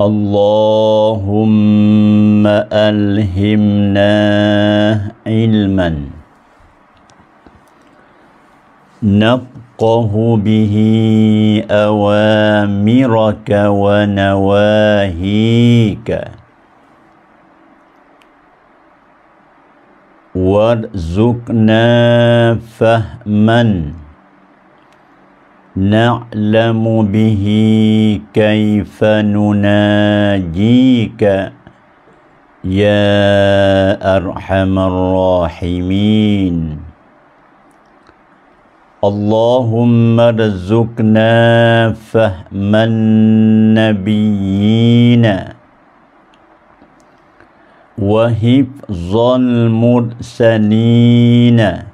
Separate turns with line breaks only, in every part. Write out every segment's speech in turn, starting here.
اللهم ألهمنا علما نفقه به أوامرك ونواهيك وارزقنا فهمًا نعلم به كيف نناجيك يا أرحم الراحمين اللهم ارزقنا فهم النبيين وحفظ المرسلين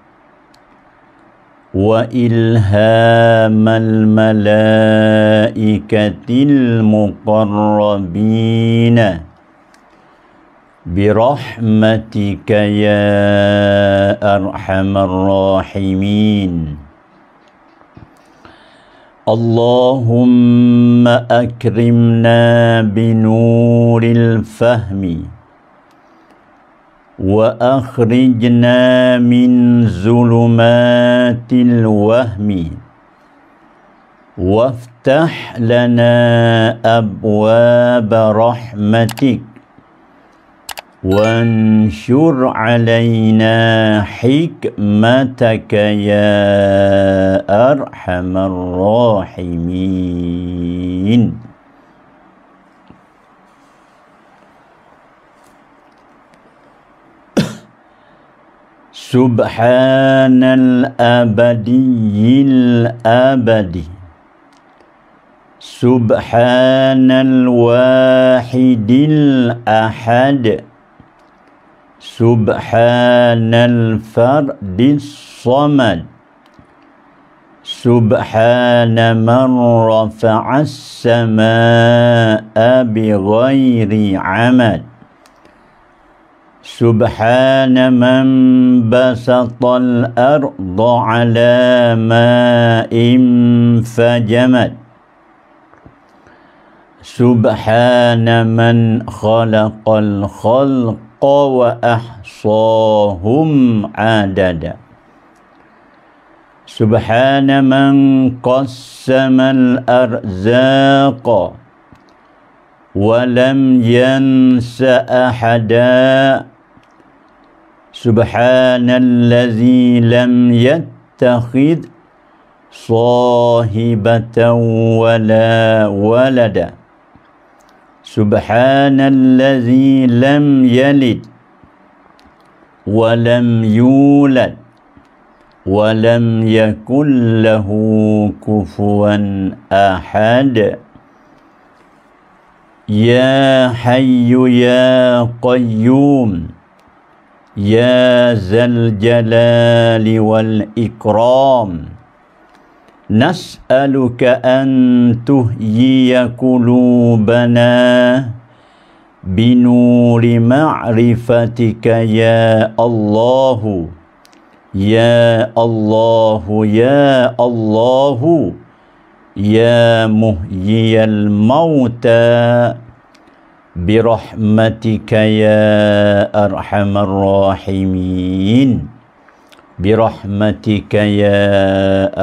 وإلهام الملائكة المقربين برحمتك يا أرحم الراحمين اللهم أكرمنا بنور الفهم وأخرجنا من ظلمات الوهم وافتح لنا أبواب رحمتك وانشر علينا حكمتك يا أرحم الراحمين سبحان الأبدي الأبدي سبحان الواحد الأحد سبحان الفرد الصمد سبحان من رفع السماء بغير عمد سبحان من بسط الأرض على ماء فجمد سبحان من خلق الخلق وأحصاهم عددا سبحان من قسم الأرزاق ولم ينس أحداً سبحان الذي لم يتخذ صاحبة ولا ولدا سبحان الذي لم يلد ولم يولد ولم يكن له كفوا أحد يا حي يا قيوم Ya Zal Jalali wal Ikram Nas'aluka an tuhyiya kulubana binuri ma'rifatika ya Allahu Ya Allahu ya Allahu ya muhyiyal mautaa برحمتك يا أرحم الراحمين برحمتك يا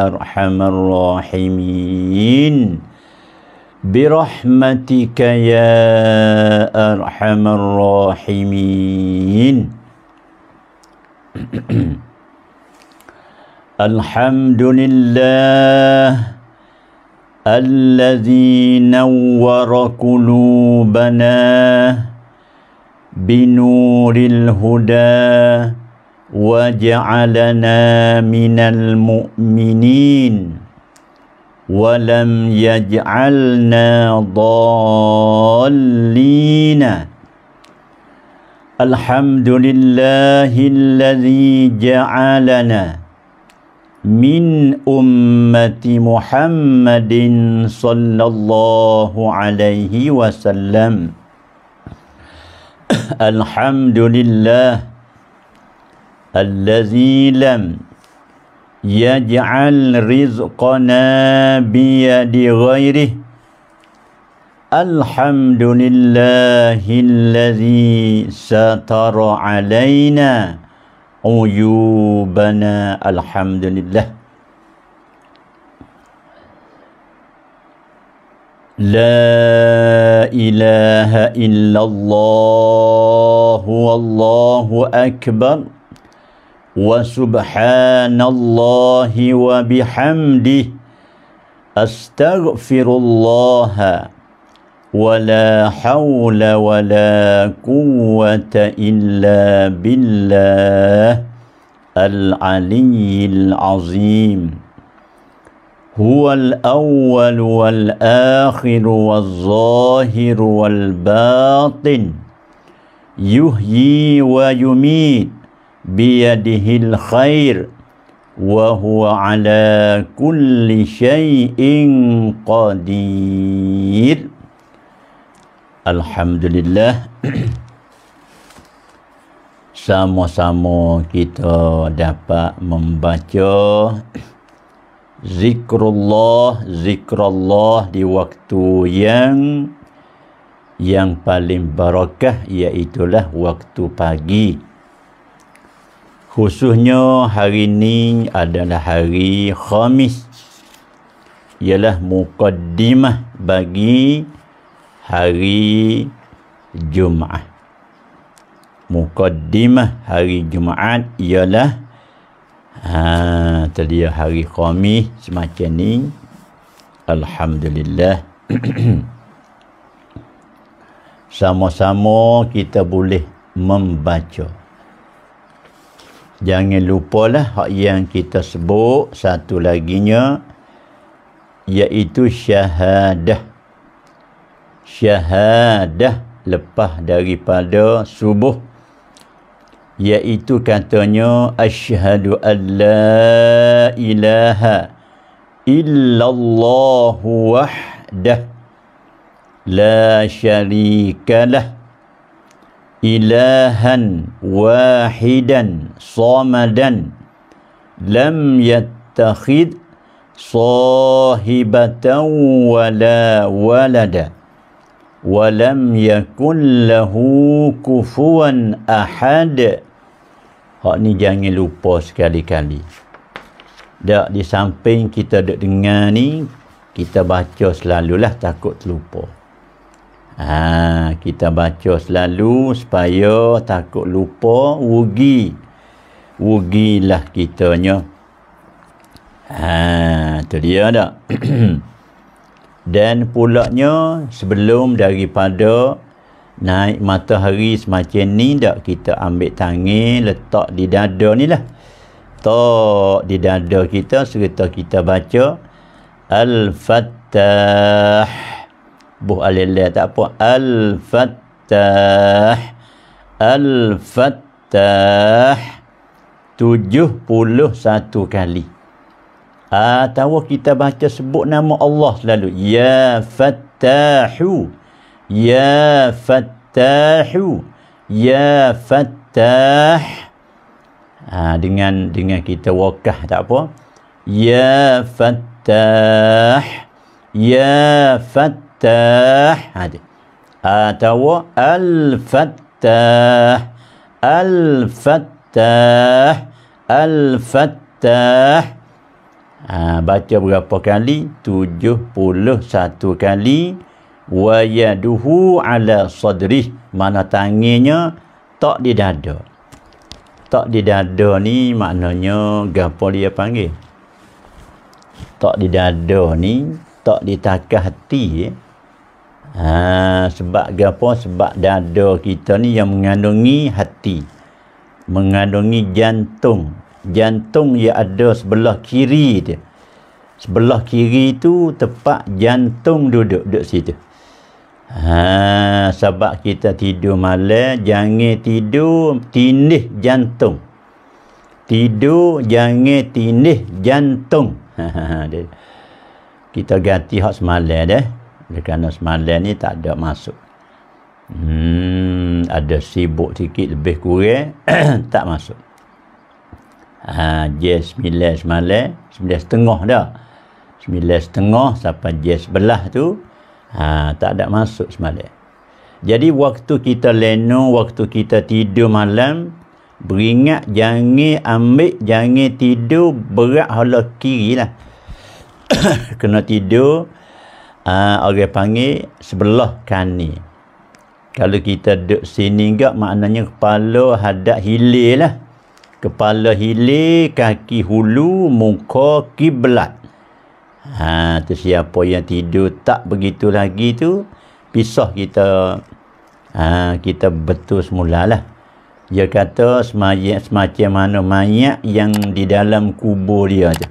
أرحم الراحمين برحمتك يا أرحم الراحمين الحمد لله الذي نور قلوبنا بنور الهدى وجعلنا من المؤمنين ولم يجعلنا ضالين الحمد لله الذي جعلنا min ummati Muhammadin sallallahu alaihi wasallam Alhamdulillah allazi lam yaj'al rizqana biyadi ghairihi Alhamdulillahillazi satara alaina عيوبنا الحمد لله لا إله إلا الله والله أكبر وسبحان الله وبحمده أستغفر الله ولا حول ولا قوة إلا بالله العلي العظيم هو الأول والآخر والظاهر والباطن يحيي ويميت بيده الخير وهو على كل شيء قدير Alhamdulillah sama-sama kita dapat membaca zikrullah zikrullah di waktu yang yang paling barakah iaitulah waktu pagi khususnya hari ini adalah hari khamis ialah mukaddimah bagi hari Jumaat. Mukaddimah hari Jumaat ialah ha, tadi ya, hari Khamis semacam ni. Alhamdulillah. Sama-sama kita boleh membaca. Jangan lupalah hak yang kita sebut satu laginya iaitu syahadah syahadah lepas daripada subuh iaitu katanya asyhadu alla ilaha illallah wahdah la syarikalah ilahan wahidan samadan lam yattakhid صاحبة ولا ولدا ولم يكن له كفوا أحد Hak ni jangan lupa sekali-kali. Tak di samping kita duk dengar ni, kita baca selalulah takut terlupa. Ha, kita baca selalu supaya takut lupa, rugi. Rugilah kitanya. Ha, tu dia tak? Dan pulaknya sebelum daripada naik matahari semacam ni tak kita ambil tangan letak di dada ni lah. Tak di dada kita serta kita baca Al-Fattah. Buh alilah tak apa. Al-Fattah. Al-Fattah. tujuh puluh satu kali. Atau kita baca sebut nama Allah selalu. Ya Fattahu. Ya Fattahu. Ya Fattah. Ha, dengan dengan kita wakah tak apa. Ya Fattah. Ya Fattah. Ha, atau Al-Fattah. Al-Fattah. Al-Fattah. ha, baca berapa kali 71 kali wa yaduhu ala sadri mana tangannya tak di dada tak di dada ni maknanya gapo dia panggil tak di dada ni tak di ditakah hati eh? ha, sebab gapo sebab dada kita ni yang mengandungi hati mengandungi jantung jantung yang ada sebelah kiri dia sebelah kiri tu tepat jantung duduk duduk situ ha sebab kita tidur malam jangan tidur tindih jantung tidur jangan tindih jantung ha, ha, ha, kita ganti hak semalam deh kerana semalam ni tak ada masuk hmm ada sibuk sikit lebih kurang tak masuk ha, je sembilan semalam 9 setengah dah sembilan setengah sampai je sebelah tu ha, tak ada masuk semalam jadi waktu kita leno waktu kita tidur malam beringat jangan ambil jangan tidur berat hala kiri lah kena tidur uh, orang panggil sebelah kani kalau kita duduk sini enggak maknanya kepala hadap hilir lah kepala hile, kaki hulu muka kiblat ha tu siapa yang tidur tak begitu lagi tu pisah kita ha, kita betul semula lah dia kata semayak, semacam mana mayat yang di dalam kubur dia tu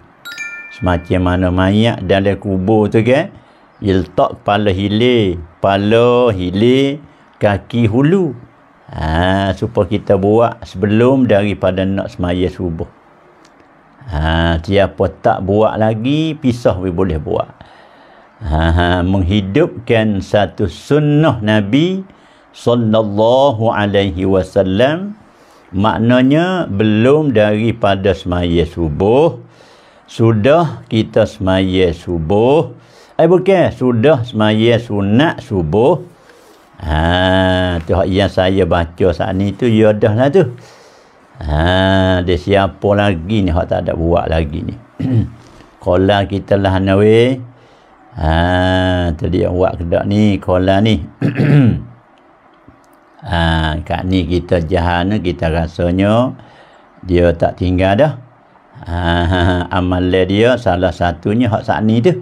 semacam mana mayat dalam kubur tu kan iltak kepala hile, kepala hile, kaki hulu ha, supaya kita buat sebelum daripada nak semaya subuh ha, siapa tak buat lagi pisah we boleh buat ha, ha, menghidupkan satu sunnah Nabi sallallahu alaihi wasallam maknanya belum daripada semaya subuh sudah kita semaya subuh eh bukan sudah semaya sunat subuh Ha, tu yang saya baca saat ni tu ya dah lah tu. Ha, dia siapa lagi ni hak tak ada buat lagi ni. Kola kita lah ana we. Ha, tadi yang buat kedak ni kola ni. ha, kat ni kita jahana kita rasanya dia tak tinggal dah. Ha, ha, amal dia salah satunya hak saat ni tu.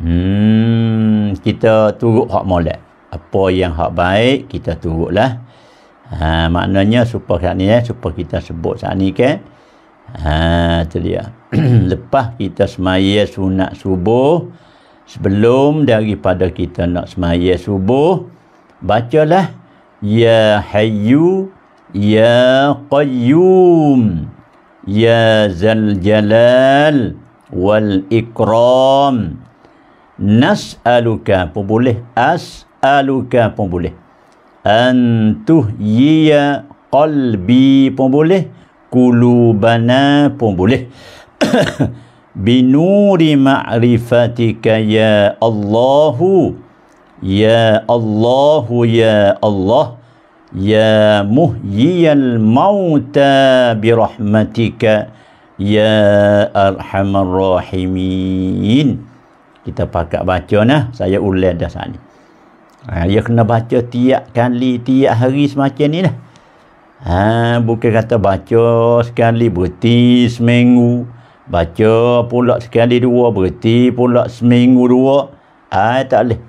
Hmm, kita turut hak molek apa yang hak baik kita turutlah ha, maknanya supaya saat ni eh, supaya kita sebut saat ni kan ha, tu dia lepas kita semaya sunat subuh sebelum daripada kita nak semaya subuh bacalah ya hayyu ya qayyum ya zal jalal wal ikram nas'aluka apa boleh as as'aluka pun boleh antuh yiya qalbi pun boleh kulubana pun boleh binuri ma'rifatika ya Allahu ya Allahu ya Allah ya muhyiyal mauta bi rahmatika ya arhamar rahimin kita pakat baca nah saya ulil dah sana Ha, dia kena baca tiap kali, tiap hari semacam ni lah. Ha, bukan kata baca sekali berhenti seminggu. Baca pula sekali dua berhenti pula seminggu dua. Ha, tak boleh.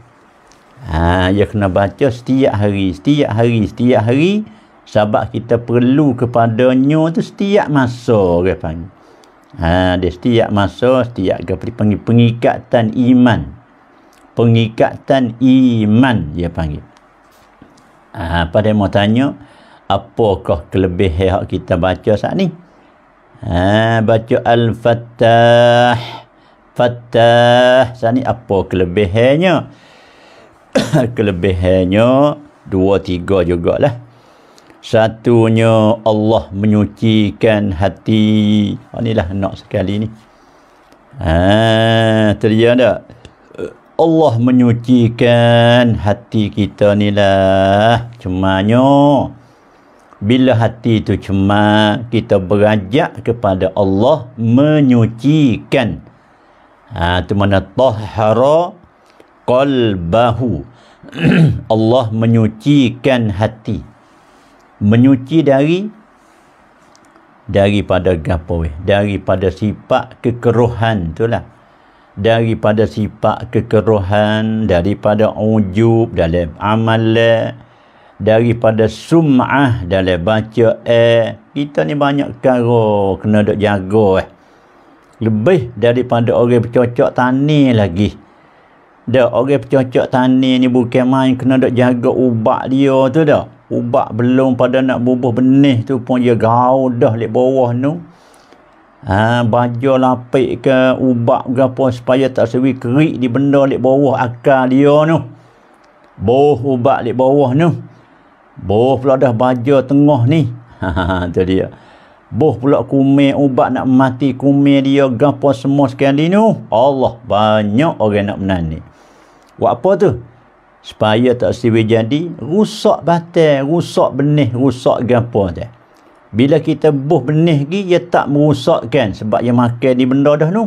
Ha, dia kena baca setiap hari, setiap hari, setiap hari. Sebab kita perlu kepada kepadanya tu setiap masa. Dia, panggil. ha, dia setiap masa, setiap pengikatan iman pengikatan iman dia panggil ha, ah, pada yang mau tanya apakah kelebihan yang kita baca saat ni ha, baca Al-Fatah Fatah saat ni apa kelebihannya kelebihannya dua tiga jugalah satunya Allah menyucikan hati oh, inilah nak sekali ni Ah, ha, tak? Allah menyucikan hati kita ni lah. Cumanya, bila hati itu cuma, kita berajak kepada Allah menyucikan. Ha, itu mana tahara qalbahu. Allah menyucikan hati. Menyuci dari daripada gapoi, daripada sifat kekeruhan itulah daripada sifat kekeruhan, daripada ujub dalam amalan, daripada sum'ah dalam baca eh kita ni banyak karo kena dok jaga eh lebih daripada orang bercocok tani lagi dah orang bercocok tani ni bukan main kena dok jaga ubat dia tu dah ubat belum pada nak bubuh benih tu pun dia gaul dah lek bawah nung ha, baju lapik ke ubat ke apa supaya tak sewi kerik di benda di bawah akar dia tu boh ubat di bawah tu boh pula dah baju tengah ni tu dia boh pula kumir ubat nak mati kumir dia gapo semua sekali ni Allah banyak orang nak menani buat apa tu supaya tak sewi jadi rusak batal rusak benih rusak gapo dia bila kita buh benih lagi ia tak merusakkan kan, sebab ia makan ni benda dah tu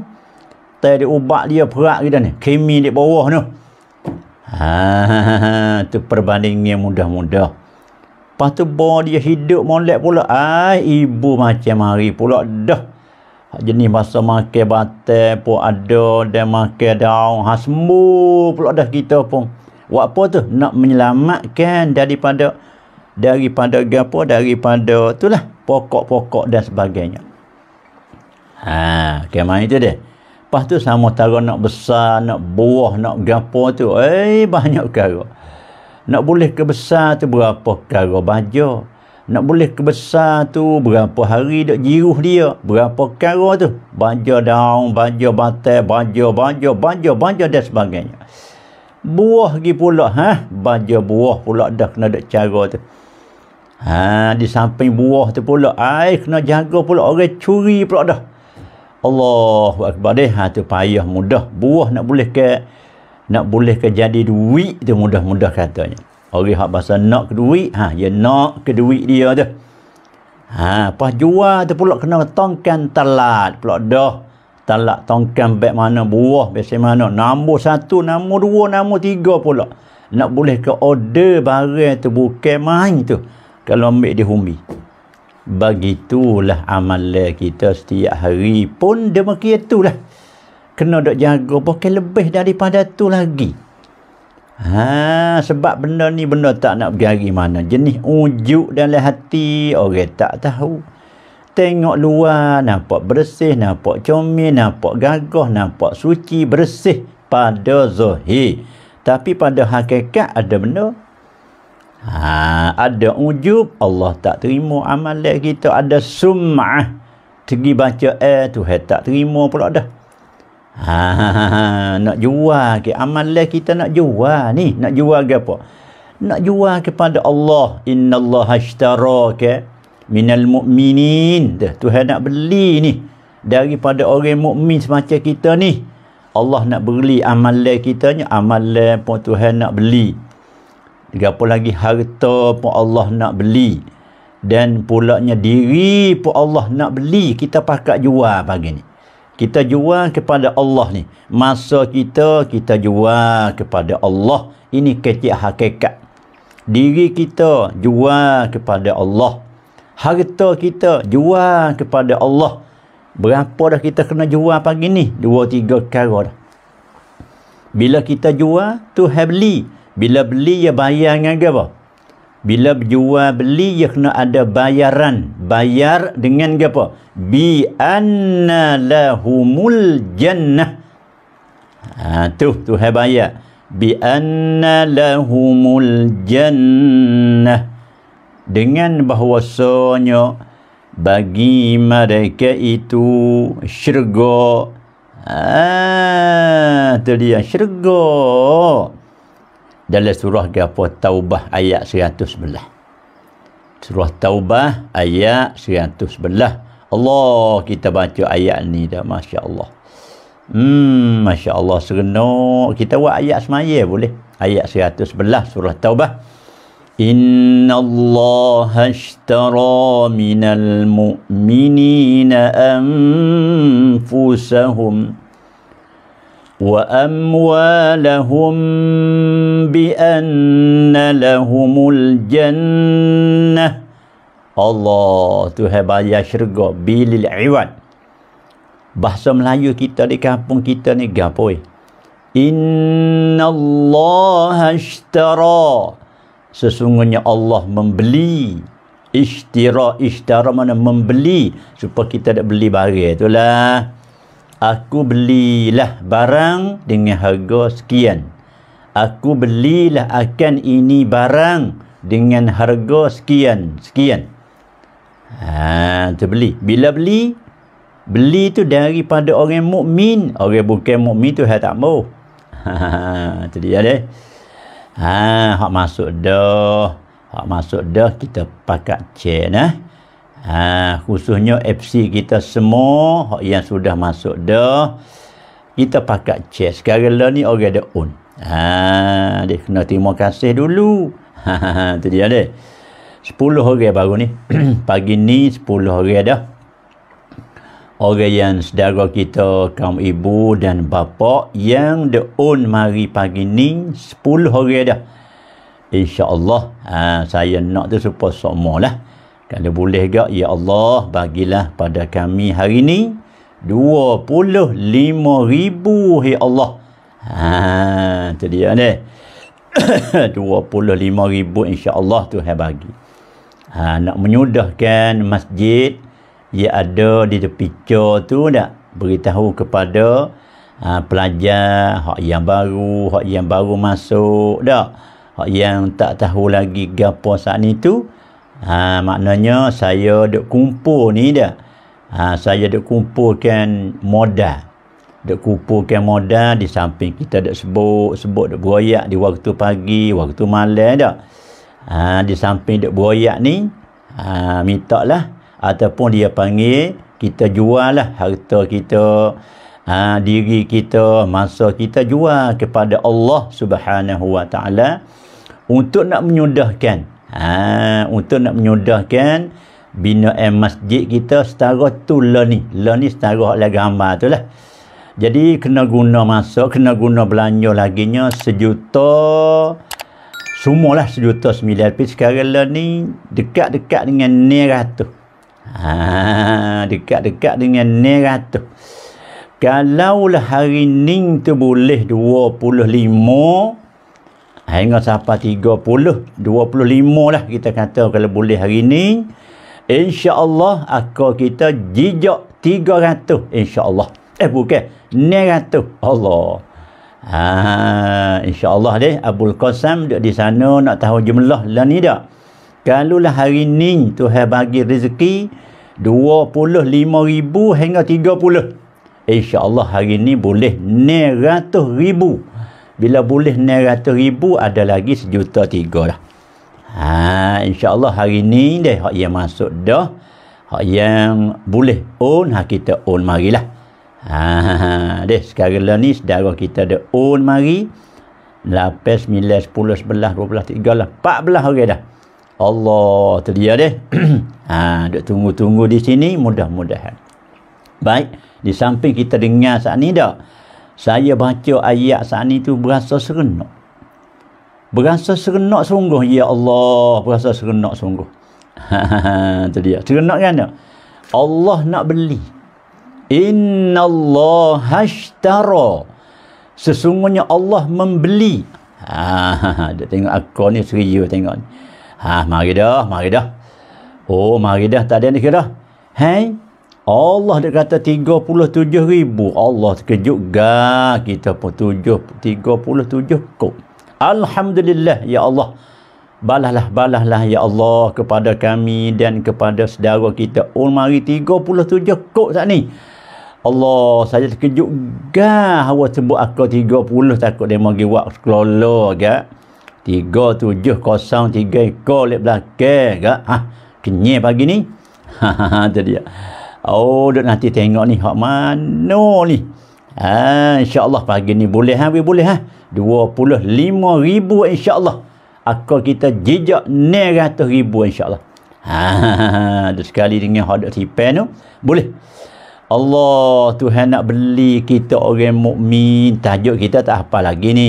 tak ada ubat dia perak kita ni kemi di bawah tu ha, tu perbandingnya mudah-mudah lepas tu bawah dia hidup molek pula ai ibu macam mari pula dah jenis masa makan batal pun ada dan makan daun hasmu pula dah kita pun buat apa tu nak menyelamatkan daripada daripada apa daripada itulah pokok-pokok dan sebagainya ha kemain itu deh. lepas tu sama tara nak besar nak buah nak gapo tu eh banyak kara nak boleh kebesar tu berapa kara baja nak boleh kebesar tu berapa hari dok jiruh dia berapa kara tu baja daun baja batai baja baja baja baja dan sebagainya buah lagi pula ha baja buah pulak dah kena dok cara tu Ha, di samping buah tu pula. Ai kena jaga pula orang curi pula dah. Allahu akbar deh. Ha tu payah mudah. Buah nak boleh ke nak boleh ke jadi duit tu mudah-mudah katanya. Orang hak bahasa nak ke duit, ha dia ya nak ke duit dia tu. Ha apa jual tu pula kena tongkan telat pula dah. Telat tongkan baik mana buah, biasa mana. Nombor satu, nombor dua, nombor tiga pula. Nak boleh ke order barang tu bukan main tu kalau ambil dia humbi begitulah amalan kita setiap hari pun demikian itulah kena dok jaga bukan lebih daripada tu lagi ha sebab benda ni benda tak nak pergi hari mana jenis ujuk dalam hati orang tak tahu tengok luar nampak bersih nampak comel nampak gagah nampak suci bersih pada zahir tapi pada hakikat ada benda Ha, ada ujub Allah tak terima amalan kita ada sum'ah pergi baca eh tu hai, tak terima pula dah ha, nak jual ke amalan kita nak jual ni nak jual ke apa nak jual kepada Allah inna Allah ashtara ke minal mu'minin tu hai, nak beli ni daripada orang mukmin semacam kita ni Allah nak beli amalan kita ni amalan pun Tuhan nak beli Gapo lagi harta pun Allah nak beli. Dan pulaknya diri pun Allah nak beli. Kita pakat jual pagi ni. Kita jual kepada Allah ni. Masa kita, kita jual kepada Allah. Ini kecik hakikat. Diri kita jual kepada Allah. Harta kita jual kepada Allah. Berapa dah kita kena jual pagi ni? Dua, tiga kara dah. Bila kita jual, tu have bila beli ya bayar dengan ke apa? Bila jual beli ya kena ada bayaran. Bayar dengan ke apa? Bi anna lahumul jannah. Ha, tu, tu hai bayar. Bi anna lahumul jannah. Dengan bahawasanya bagi mereka itu syurga. Ah, tu dia syurga dalam surah apa taubah ayat 111 surah taubah ayat 111 Allah kita baca ayat ni dah masya-Allah hmm masya-Allah serenok kita buat ayat semaya boleh ayat 111 surah taubah Inna Allah ashtara minal mu'minina anfusahum وأموالهم بأن لهم الجنة Allah Tuhan bayar syurga bilil iwan bahasa Melayu kita di kampung kita ni gapoi inna Allah ashtara sesungguhnya Allah membeli ishtira ishtara mana membeli supaya kita tak beli barang itulah aku belilah barang dengan harga sekian. Aku belilah akan ini barang dengan harga sekian, sekian. Ha, tu beli. Bila beli, beli tu daripada orang mukmin, orang bukan mukmin tu hak tak mau. Ha, tu dia Ha, hak masuk dah. Hak masuk dah kita pakat cek nah. Eh? ha, khususnya FC kita semua yang sudah masuk dah kita pakat chest segala ni orang ada own ha, dia kena terima kasih dulu itu ha, ha, ha, dia dia 10 orang baru ni pagi ni 10 orang ada. orang yang saudara kita kaum ibu dan bapa yang the own mari pagi ni 10 orang ada. insyaallah ha, saya nak tu supaya semua lah kalau boleh juga ya Allah bagilah pada kami hari ini 25 ribu ya Allah. Ha tu dia ni. 25 ribu insya-Allah tu hai bagi. Ha nak menyudahkan masjid yang ada di tepi tu nak beritahu kepada ha, pelajar hak yang baru, hak yang baru masuk dak. Hak yang tak tahu lagi gapo saat ni tu. Ha, maknanya saya duk kumpul ni dia. Ha, saya duk kumpulkan modal. Duk kumpulkan modal di samping kita duk sebut, sebut duk beroyak di waktu pagi, waktu malam dia. Ha, di samping duk beroyak ni, ha, minta lah. Ataupun dia panggil, kita jual lah harta kita, ha, diri kita, masa kita jual kepada Allah subhanahu wa ta'ala. Untuk nak menyudahkan ha, untuk nak menyudahkan bina masjid kita setara tu lah ni lah ni setara oleh gambar tu lah jadi kena guna masa kena guna belanja laginya sejuta semua lah sejuta sembilan tapi sekarang lah ni dekat-dekat dengan ni ratu ha, dekat-dekat dengan ni ratu kalaulah hari ni tu boleh dua puluh lima hingga sampai 30 25 lah kita kata kalau boleh hari ni insyaallah akan kita jijak 300 insyaallah eh bukan 900 Allah ha insyaallah deh Abdul Qasim dia di sana nak tahu jumlah la ni dak kalau lah hari ni Tuhan bagi rezeki 25 ribu hingga 30 insyaallah hari ni boleh ribu bila boleh 900 ribu ada lagi sejuta tiga lah ha, insyaAllah hari ni deh hak yang masuk dah hak yang boleh own hak kita own marilah ha, deh sekarang lah ni sedara kita ada own mari 8, 9, 10, 11, 12, 13, 14 orang dah Allah terdia deh ha, duk tunggu-tunggu di sini mudah-mudahan baik di samping kita dengar saat ni dah saya baca ayat saat ni tu berasa serenak berasa serenak sungguh ya Allah berasa serenak sungguh itu dia serenak kan ya? Allah nak beli inna Allah hashtara sesungguhnya Allah membeli ha, dia tengok aku ni serius tengok ni ha, mari dah mari dah oh mari dah tak ada yang dikira hai hey? Allah dia kata 37 ribu Allah terkejut gah kita pun 7 37 kok Alhamdulillah ya Allah balahlah balahlah ya Allah kepada kami dan kepada saudara kita umari 37 kok saat ni Allah saya terkejut gah awak sebut aku 30 takut dia mau giwak kelola gak 3703 ikut lep belakang gak ha kenyek pagi ni ha ha ha jadi ya Oh, duduk nanti tengok ni. Hak mana ni? Ha, InsyaAllah pagi ni boleh ha? Boleh, boleh ha? Dua puluh RM25,000 insyaAllah. Aku kita jejak rm ribu insyaAllah. Ha, ada sekali dengan hak duduk sipan tu. Boleh. Allah Tuhan nak beli kita orang mukmin. Tajuk kita tak apa lagi ni.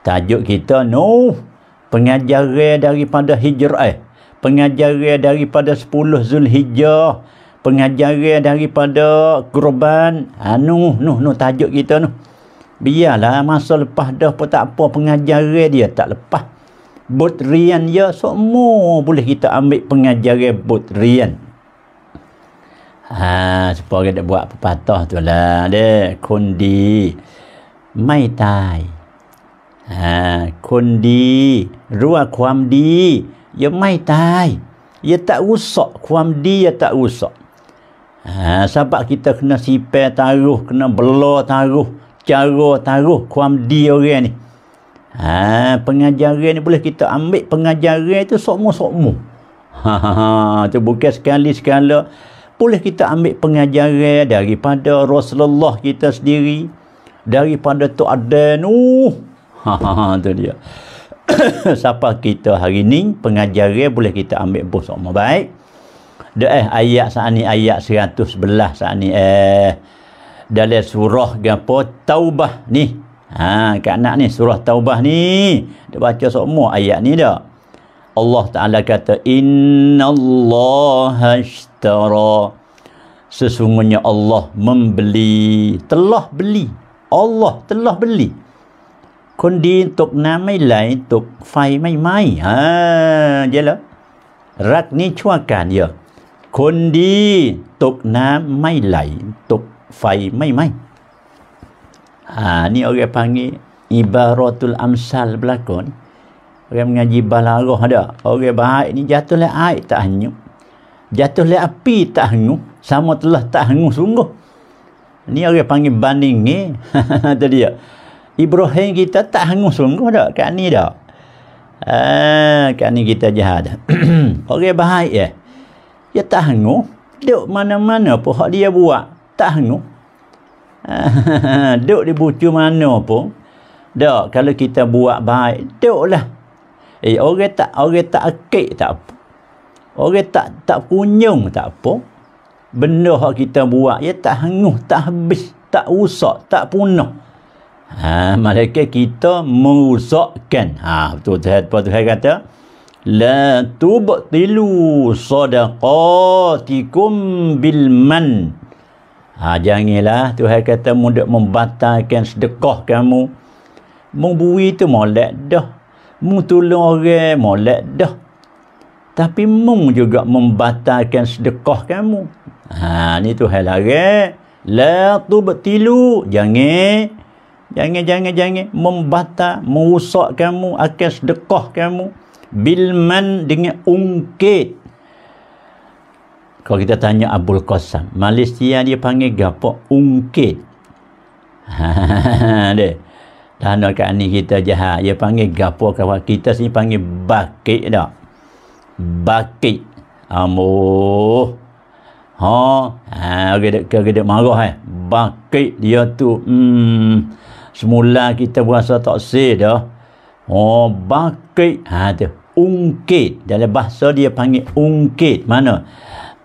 Tajuk kita no. Pengajaran daripada hijrah. Eh. Pengajaran daripada sepuluh zul Zulhijjah pengajaran daripada kurban anu ha, uh, nu nu tajuk kita nu biarlah masa lepas dah pun tak apa pengajaran dia tak lepas butrian ya semua boleh kita ambil pengajaran butrian ha supaya kita buat pepatah tu lah dek kundi mai tai ha kundi ruah kuam di ya mai tai ya tak rusak kuam di ya tak rusak Ha, sebab kita kena sipai taruh, kena bela taruh, cara taruh kuam di orang ni. Ha, pengajaran ni boleh kita ambil pengajaran itu sokmo-sokmo. Ha, ha, ha, itu bukan sekali sekala boleh kita ambil pengajaran daripada Rasulullah kita sendiri daripada Tok Adan uh. ha, ha, ha, itu dia siapa kita hari ni pengajaran boleh kita ambil bos sokmo baik eh ayat sa'ani ayat seratus belah sa'ani eh. Dari surah gapo taubah ni. Ha, kat nak ni surah taubah ni. Dia baca semua ayat ni dah. Allah Ta'ala kata, Inna Allah ashtara. Sesungguhnya Allah membeli. Telah beli. Allah telah beli. Kundi untuk namai lain, untuk fai mai mai. Ha, jelah. Rak ni cuakan, ya. Ya. คนดีตกน้ำไม่ไหลตกไฟไม่ไหมอันนี้เราเรียกว่าอิบารอตุลอัมซัลบลากอนเรียกงานยิบาลาโลฮะเด้อเราเรียกว่าไอ้นี่จัตุเลไอตาหงุจัตุเลอปีตาหงุสามตุลตาหงุสุงก์นี่เราเรียกว่าบันิงเงี้ยเดี๋ยวอิบรอฮิมกิตาตาหงุสุงก์เด้อแค่นี้เด้อเออแค่นี้กิตาจะหาเด้อเราเรียกว่าไอ้ ya tak hangu duk mana-mana pun hak dia buat tak hangu duk di bucu mana pun dak kalau kita buat baik duk lah eh orang tak orang tak akik tak apa orang tak tak kunyung tak apa benda hak kita buat ya tak hanguh tak habis tak rusak tak punah ha mereka kita merusakkan ha betul tu tu kata la tubtilu sadaqatikum bil man ha janganlah Tuhan kata mudah membatalkan sedekah kamu memberi tu molek dah mu tolong orang molek dah tapi mu juga membatalkan sedekah kamu ha ni Tuhan larang la tubtilu jangan jangan jangan jangan membatal merusak kamu akan sedekah kamu Bilman dengan ungkit. Kalau kita tanya Abdul Qasam, Malaysia dia panggil gapo ungkit. Ha ha Dah nak kat ni kita jahat. Dia panggil gapo kawa kita sini panggil bakit dak. Bakit. Amboh. Ha, ha gede gede marah eh. Bakit dia tu hmm semula kita berasa tak sedar. Oh, bakit. Ha tu ungkit dalam bahasa dia panggil ungkit mana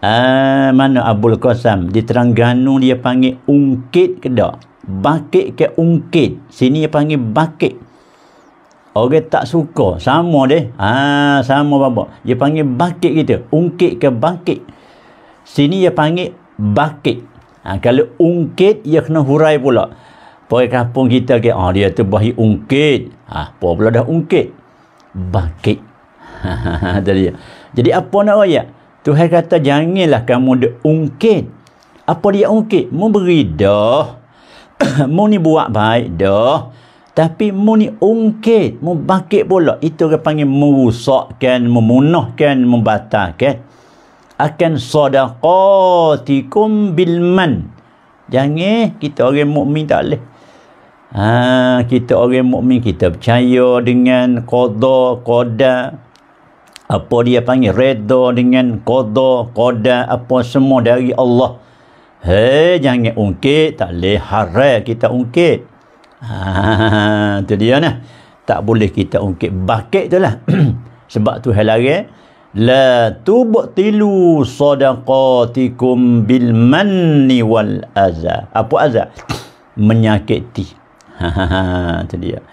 uh, mana Abdul Qasam di Terengganu dia panggil ungkit ke tak bakit ke ungkit sini dia panggil bakit orang tak suka sama deh ah ha, sama babo, dia panggil bakit gitu ungkit ke bakit sini dia panggil bakit ha, kalau ungkit dia kena hurai pula pergi kampung kita ke ah ha, dia tu bahi ungkit ah ha, apa pula dah ungkit bakit jadi, jadi apa nak raya? Tuhan kata janganlah kamu diungkit. Apa dia ungkit? Mu beri dah. mu ni buat baik dah. Tapi mu ni ungkit. Mu bakit pula. Itu dia panggil merusakkan, memunahkan, membatalkan. Akan sadaqatikum bilman. Jangan kita orang mukmin tak boleh. Ha, kita orang mukmin kita percaya dengan qada qada apa dia panggil redha dengan qada qada apa semua dari Allah hei jangan ungkit tak boleh harai kita ungkit ha, tu dia nah tak boleh kita ungkit bakit tu lah sebab tu hal lagi. la tubtilu sadaqatikum bil manni wal aza apa aza menyakiti ha, ha, ha tu dia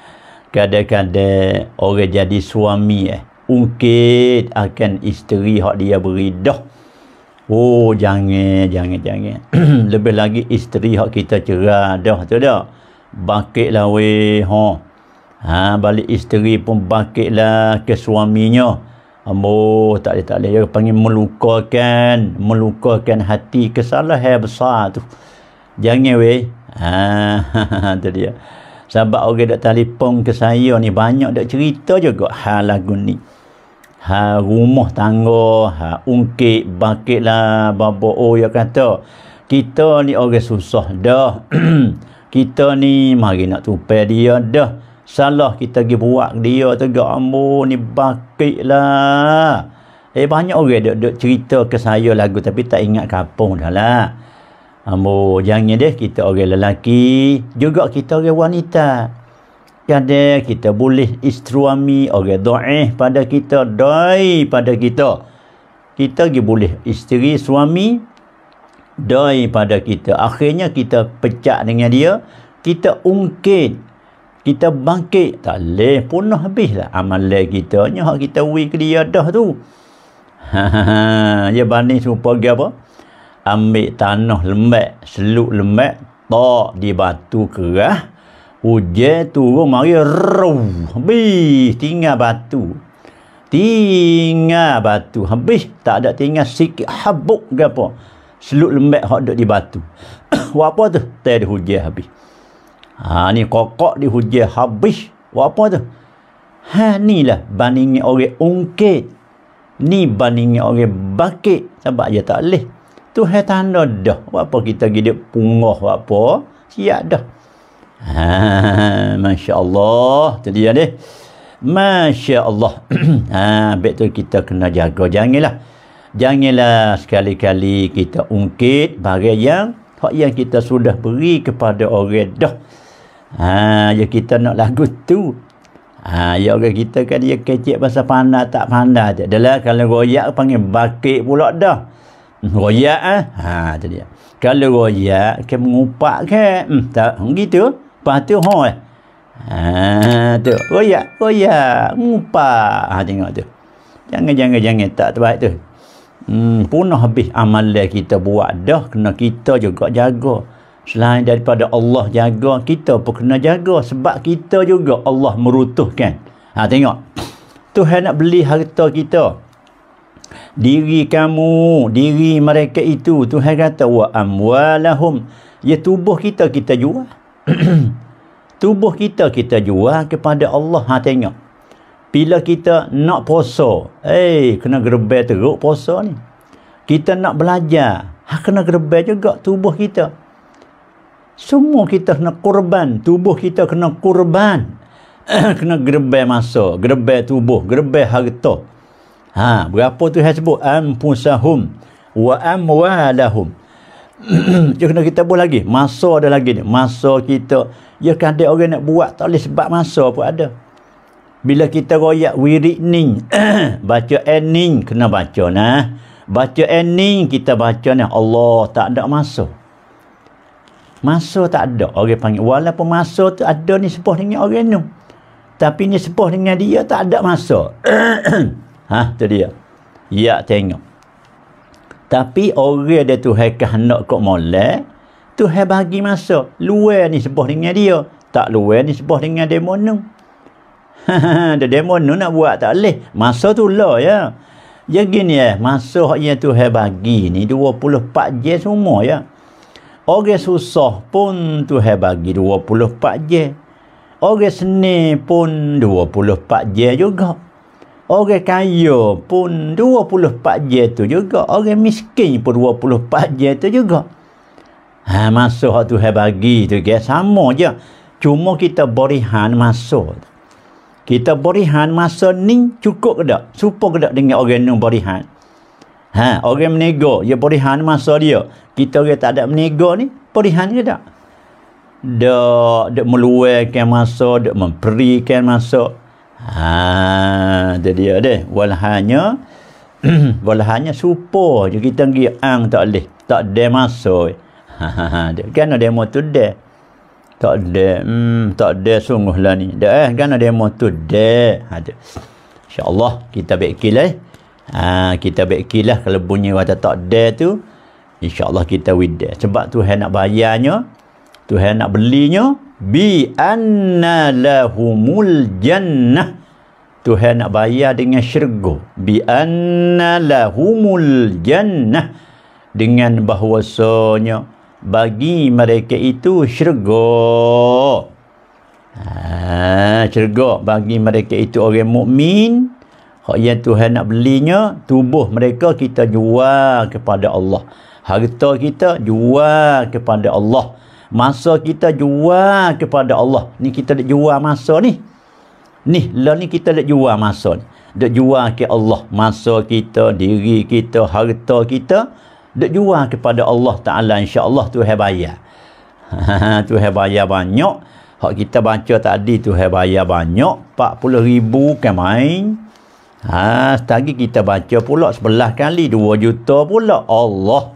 kadang-kadang orang jadi suami eh ungkit akan isteri hak dia beridah oh jangan jangan jangan lebih lagi isteri hak kita cerai dah tu dah bangkit lah weh ha. ha balik isteri pun bangkit lah ke suaminya oh tak ada tak ada dia panggil melukakan melukakan hati kesalahan besar tu jangan weh ha tu dia sebab orang dak telefon ke saya ni banyak dak cerita juga hal lagu ni ha rumah tangga ha ungkit lah babo o oh, ya kata kita ni orang susah dah kita ni mari nak tupai dia dah salah kita pergi buat dia tu gak ambo ni lah. eh banyak orang dok dok cerita ke saya lagu tapi tak ingat kampung dah lah ambo jangan deh kita orang lelaki juga kita orang wanita kata kita boleh istruami orang doa pada kita do'i pada kita kita juga boleh isteri suami do'i pada kita akhirnya kita pecah dengan dia kita ungkit kita bangkit tak boleh pun habislah amal amalan kita ni kita wui ke dia dah tu ha ya bani serupa ke apa ambil tanah lembek seluk lembek tak di batu kerah Hujan turun mari rau Habis tinggal batu. Tinggal batu. Habis tak ada tinggal sikit habuk ke apa. Selut lembek hok duk di batu. apa tu? Teh di hujan habis. Ha ni kokok di hujan habis. apa tu? Ha ni lah bandingnya orang ungkit. Ni bandingnya orang bakit. Sebab dia tak leh. Tu hai tanda dah. Apa kita gidik punggah apa? Siap dah. Ha, Masya Allah. Tadi ya ni. Masya Allah. ha, betul kita kena jaga. Janganlah. Janganlah sekali-kali kita ungkit barang yang yang kita sudah beri kepada orang dah. Ha, ya kita nak lagu tu. Ha, ya orang kita kan dia kecil pasal pandai tak pandai tak adalah kalau royak panggil bakit pula dah hmm, royak ah ha tadi kalau royak ke kan mengupak ke kan? hmm, tak begitu hmm, Lepas tu ha eh. Ha ah, tu. Oh ya, oh ya. Ngupa. Ha ah, tengok tu. Jangan jangan jangan tak terbaik tu. Hmm punah habis amalan kita buat dah kena kita juga jaga. Selain daripada Allah jaga, kita pun kena jaga sebab kita juga Allah merutuhkan. Ha tengok. Tuhan nak beli harta kita. Diri kamu, diri mereka itu Tuhan kata wa amwalahum. Ya tubuh kita kita jual. tubuh kita kita jual kepada Allah ha tengok bila kita nak puasa eh hey, kena gerbel teruk puasa ni kita nak belajar ha kena gerbel juga tubuh kita semua kita kena kurban tubuh kita kena kurban kena gerbel masa gerbel tubuh gerbel harta ha berapa tu yang sebut ampusahum wa amwalahum dia kena kita buat lagi masa ada lagi ni masa kita ya kan ada orang nak buat tak boleh sebab masa pun ada bila kita royak wirik ni baca ening kena baca nah baca ening kita baca ni Allah tak ada masa masa tak ada orang panggil walaupun masa tu ada ni sebuah dengan orang ni tapi ni sebuah dengan dia tak ada masa ha tu dia ya tengok tapi orang dia tu hekah nak kok molek, Tuhan bagi masa. Luar ni sebah dengan dia, tak luar ni sebah dengan demon nu. Ha demon nu nak buat tak leh. Masa tu lah ya. Ya gini eh, masa hak yang Tuhan bagi ni 24 je semua ya. Orang susah pun tu Tuhan bagi 24 je. Orang seni pun 24 je juga orang kaya pun 24 je tu juga orang miskin pun 24 je tu juga ha, masa orang tu bagi tu ke sama je cuma kita berihan masuk. kita berihan masuk ni cukup ke tak super ke tak dengan orang yang berihan ha, orang menego dia berihan masuk dia kita orang tak ada menego ni berihan ke tak dia, dia meluarkan masa dia memberikan masuk. Ha, dia dia deh. Walhanya walhanya supo je kita pergi ang tak leh. Tak ada masa. Ha ha ha. Kan demo tu de, Tak ada. Hmm, tak ada sungguh lah ni. Dia eh kan demo tu de. Ha dia. Insya-Allah kita baik eh. Ha, kita baik lah kalau bunyi kata tak ada tu. Allah kita with Sebab tu hendak bayarnya. tu hendak belinya bi anna lahumul jannah Tuhan nak bayar dengan syurga bi anna lahumul jannah dengan bahwasanya bagi mereka itu syurga ah syurga bagi mereka itu orang mukmin hak yang Tuhan nak belinya tubuh mereka kita jual kepada Allah harta kita jual kepada Allah masa kita jual kepada Allah ni kita nak jual masa ni ni lah ni kita nak jual masa ni nak jual ke Allah masa kita diri kita harta kita nak jual kepada Allah Ta'ala Insya Allah tu hebayah tu hebayah banyak Hak kita baca tadi tu hebaya banyak 40 ribu kan main ha, setagi kita baca pula sebelah kali dua juta pula Allah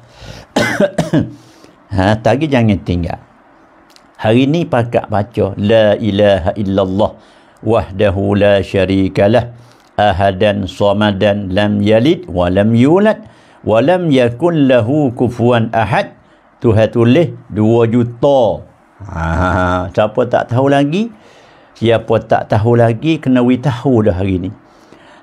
ha, setagi jangan tinggal Hari ni pakat baca La ilaha illallah Wahdahu la syarikalah Ahadan somadan lam yalid wa lam yulad wa lam yakun lahu kufuan ahad Tuhan tulis dua juta ha, siapa tak tahu lagi siapa tak tahu lagi kena we dah hari ni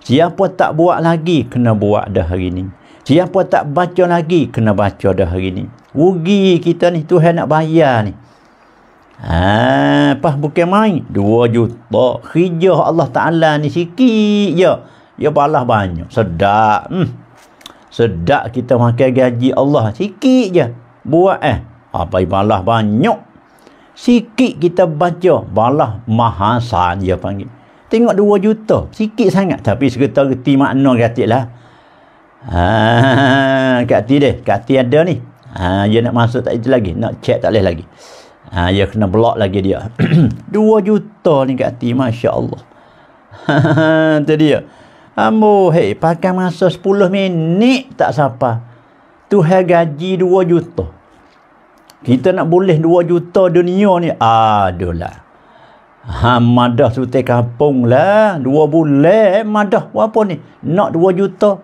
siapa tak buat lagi kena buat dah hari ni siapa tak baca lagi kena baca dah hari ni Ugi kita ni Tuhan nak bayar ni Ha, pas bukan main. Dua juta. Hijau Allah Ta'ala ni sikit je. Ya balas banyak. Sedap. Hmm. Sedap kita makan gaji Allah. Sikit je. Buat eh. Apa ha, balas banyak. Sikit kita baca. Balas maha saja panggil. Tengok dua juta. Sikit sangat. Tapi segera-gera makna katik lah. Ha, ah, katik dia. Katik ada ni. Ha, dia nak masuk tak itu lagi. Nak check tak boleh lagi. lagi. Ha, dia ya, kena block lagi dia. dua juta ni kat hati. Masya Allah. Itu dia. Ambo, hei, pakai masa sepuluh minit tak siapa. Tuhan gaji dua juta. Kita nak boleh dua juta dunia ni. Adalah. Ha, madah sute kampung lah. Dua bulan madah. Apa ni? Nak dua juta.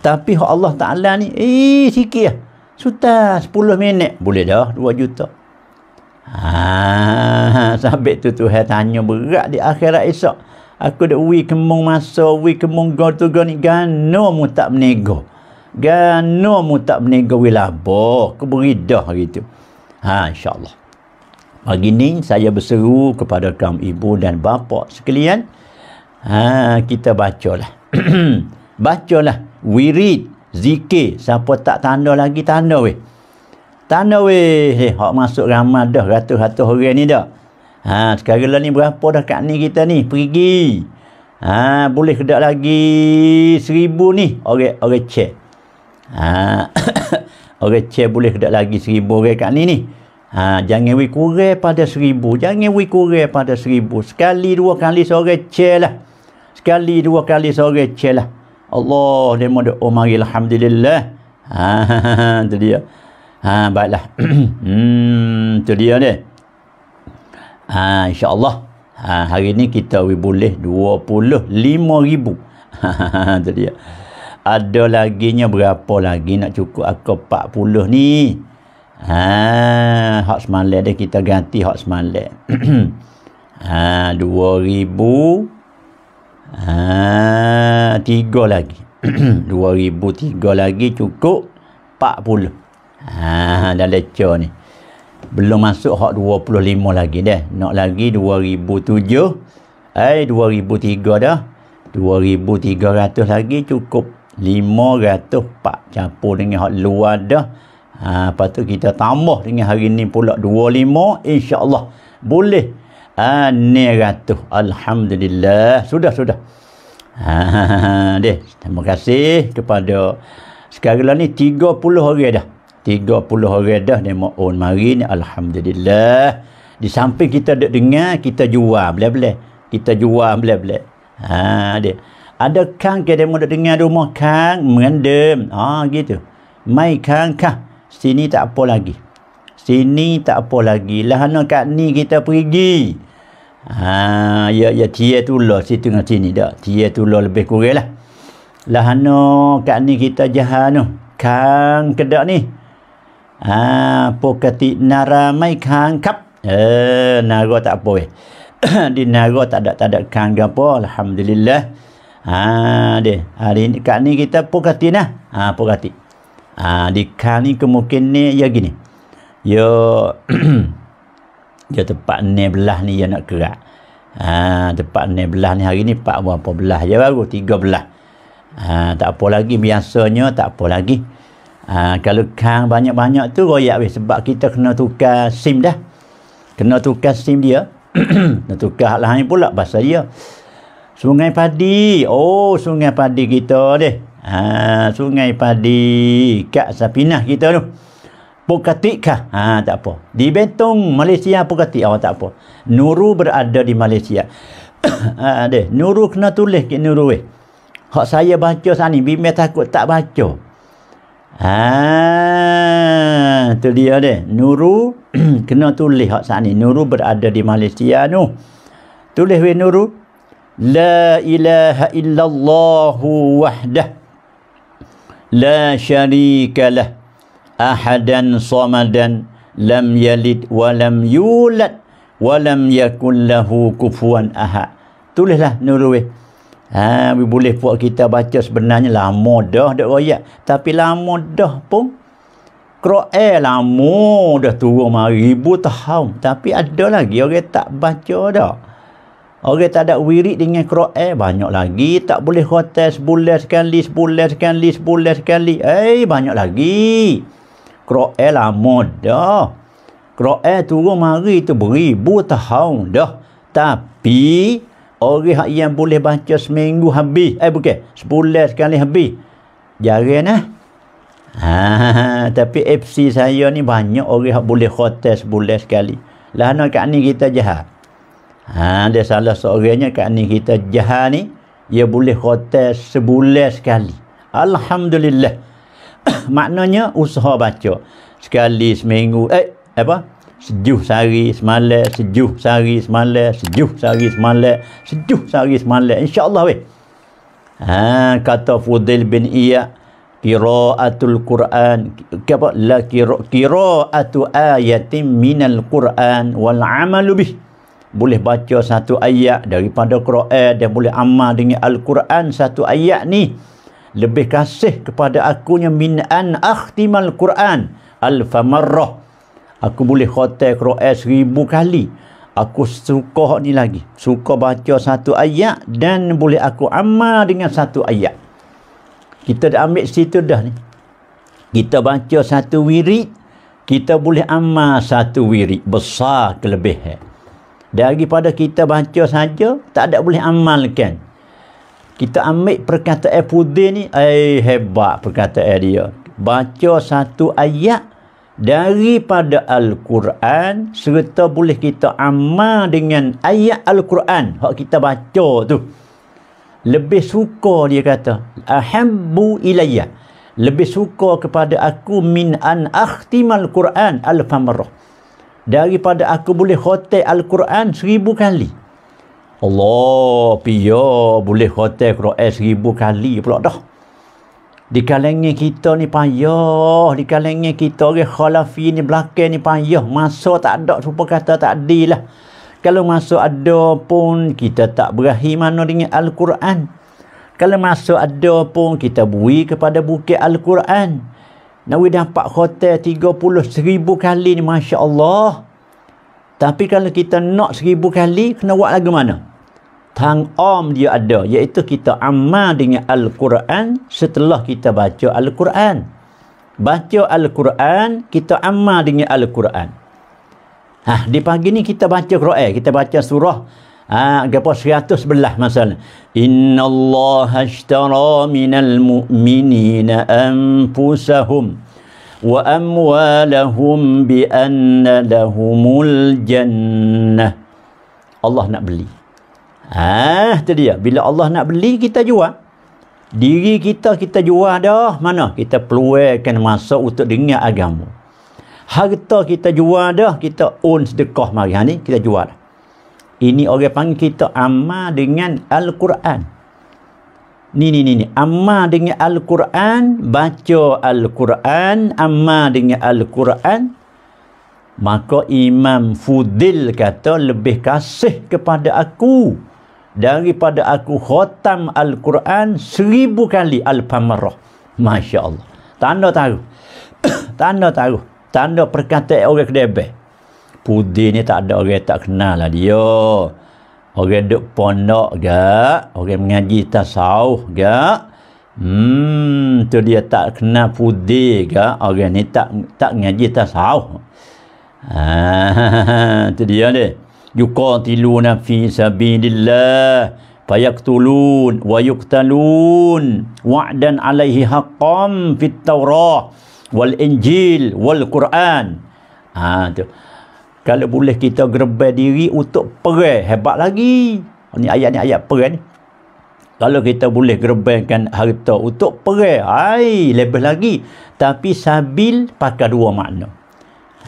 Tapi Allah Ta'ala ni, eh, sikit lah. Sutan 10 minit. Boleh dah 2 juta. Ah sampai tu Tuhan tanya berat di akhirat esok. Aku dah wi kemung masa, wi kemung go tu go ni gano mu tak menego. Gano mu tak menego wi labo, ke beridah gitu. Ha, insyaallah. Pagi ni saya berseru kepada kaum ibu dan bapa sekalian. Ha, kita bacalah. bacalah. wirid zikir. Siapa tak tanda lagi tanda weh. Tak ada eh, hak masuk ramah dah ratus-ratus orang ni dah. Ha, sekarang lah ni berapa dah kat ni kita ni? Pergi. Ha, boleh kedak lagi seribu ni. Orang, orang cek. Ha, orang cek boleh kedak lagi seribu orang kat ni ni. Ha, jangan weh kurang pada seribu. Jangan weh kurang pada seribu. Sekali dua kali seorang cek lah. Sekali dua kali seorang cek lah. Allah, dia mahu doa. Oh, Alhamdulillah. Ha, ha, ha, Ha baiklah. hmm tu dia ni. Ha insya-Allah ha, hari ni kita boleh 25,000. Ha tu dia. Ada laginya berapa lagi nak cukup aku 40 ni. Ha hak semalam dia kita ganti hak semalam. ha 2000. Ha 3 lagi. 2003 lagi cukup 40. Ha, dah lecture ni. Belum masuk hak 25 lagi dah. Nak lagi 2007. Eh, 2003 dah. 2300 lagi cukup. pak campur dengan hak luar dah. Ha, lepas tu kita tambah dengan hari ni pula 25. insya Allah boleh. Ha, ni Alhamdulillah. Sudah, sudah. Ha, deh. terima kasih kepada sekarang lah ni 30 orang dah. 30 orang dah ni ma'un mari ni Alhamdulillah di samping kita dah dengar kita jual boleh boleh. kita jual boleh boleh. ha, dia ada kang ke dia nak dengar rumah kang merendam ha, gitu mai kang kah sini tak apa lagi sini tak apa lagi lah kat ni kita pergi ha, ya ya tia tu lah situ tengah sini dah tia tu lah lebih kurang lah lah kat ni kita jahat no. kang kedak ni Ah, ha, pokati nara mai kang kap. Eh, nara tak apa di nara tak ada tak ada kang gapo, alhamdulillah. Ha, de, hari ni kat kita pokati nah. Ha, pokati. Ha, di kang ni ya gini. Yo Ya tempat ni belah ni ya nak kerak. Ha, tempat ni belah ni hari ni empat berapa belah je ya, baru tiga belah. Ha, tak apa lagi biasanya tak apa lagi. Ha, kalau kang banyak-banyak tu royak weh sebab kita kena tukar SIM dah. Kena tukar SIM dia. nak tukar hak lain pula pasal dia. Sungai Padi. Oh, Sungai Padi kita deh. Ha, sungai Padi kat Sapinah kita tu. Pukatik kah? Ha, tak apa. Di Bentong, Malaysia Pukatik. Oh, tak apa. Nuru berada di Malaysia. ha, deh. Nuru kena tulis ke Nuru weh. Hak saya baca sana. Bimbing takut tak baca. Ah, tu dia deh. Nuru kena tulis hak sana Nuru berada di Malaysia nu. Tulis we Nuru. La ilaha illallah wahdah. La syarika lah. Ahadan samadan lam yalid wa lam yulad wa lam yakul lahu kufuwan ahad. Tulislah Nuru we. Ha, boleh buat kita baca sebenarnya lama dah dak royak. Tapi lama dah pun Quran eh, lama dah turun ribu tahun. Tapi ada lagi orang tak baca dah. Orang tak ada wirid dengan Quran eh, banyak lagi tak boleh khotbah sebulan sekali sebulan sekali sebulan sekali. Eh banyak lagi. Quran eh lama dah. Quran turun mari tu beribu tahun dah. Tapi orang yang boleh baca seminggu habis eh bukan sebulan sekali habis jarang eh ha, tapi FC saya ni banyak orang yang boleh khotas sebulan sekali lah nak kat ni kita jahat ha, dia salah seorangnya kat ni kita jahat ni dia boleh khotas sebulan sekali Alhamdulillah maknanya usaha baca sekali seminggu eh apa sejuh sehari semalam sejuh sehari semalam sejuh sehari semalam sejuh sehari semalam insyaallah weh ha kata Fudail bin Iya qiraatul Quran apa la qiraatu ayatin minal Quran wal amalu bih boleh baca satu ayat daripada Quran dan boleh amal dengan Al-Quran satu ayat ni lebih kasih kepada akunya min an akhtimal Quran Al-Famarrah. Aku boleh khotel Quran seribu kali. Aku suka ni lagi. Suka baca satu ayat dan boleh aku amal dengan satu ayat. Kita dah ambil situ dah ni. Kita baca satu wirid, kita boleh amal satu wirid besar kelebihan. Daripada kita baca saja tak ada boleh amalkan. Kita ambil perkataan Pudin ni, eh hebat perkataan dia. Baca satu ayat daripada Al-Quran serta boleh kita amal dengan ayat Al-Quran hak kita baca tu lebih suka dia kata ahabbu ilayya lebih suka kepada aku min an akhtimal Quran al-famarrah daripada aku boleh khotai Al-Quran seribu kali Allah piya boleh khotai Quran seribu kali pula dah di kalengnya kita ni payah di kalengnya kita orang khalafi ni belakang ni payah masuk tak ada serupa kata tak adilah kalau masuk ada pun kita tak berahi mana dengan Al-Quran kalau masuk ada pun kita bui kepada bukit Al-Quran Nabi dapat khotel 30,000 kali ni Masya Allah tapi kalau kita nak seribu kali kena buat lagu mana? tang om dia ada iaitu kita amal dengan al-Quran setelah kita baca al-Quran baca al-Quran kita amal dengan al-Quran Ah, di pagi ni kita baca Quran kita baca surah ha, apa 111 masalah inna Allah ashtara minal mu'minina anfusahum wa amwalahum bi anna lahumul jannah Allah nak beli Ah, ha, tu dia. Bila Allah nak beli, kita jual. Diri kita, kita jual dah. Mana? Kita peluangkan masa untuk dengar agama. Harta kita jual dah, kita own sedekah mari ha, ni, kita jual dah. Ini orang panggil kita amal dengan Al-Quran. Ni, ni, ni, ni. Amal dengan Al-Quran, baca Al-Quran, amal dengan Al-Quran, maka Imam Fudil kata, lebih kasih kepada Aku daripada aku khotam Al-Quran seribu kali Al-Famarah. Masya Allah. Tanda tahu. Tanda tahu. Tanda perkataan orang kedebeh. Pudih ni tak ada orang tak kenal lah dia. Orang duduk pondok gak. Orang mengaji tasawuf gak. Hmm, tu dia tak kenal pudih gak. Orang ni tak tak mengaji tasawuf. Ah, tu dia ni yuqatiluna fi sabilillah fayaqtulun wa yuqtalun wa'dan 'alaihi haqqan fit tawrah wal injil wal quran ha tu kalau boleh kita gerbai diri untuk perang hebat lagi ni ayat ni ayat perang ni kalau kita boleh gerbangkan harta untuk perang ai lebih lagi tapi sabil pakai dua makna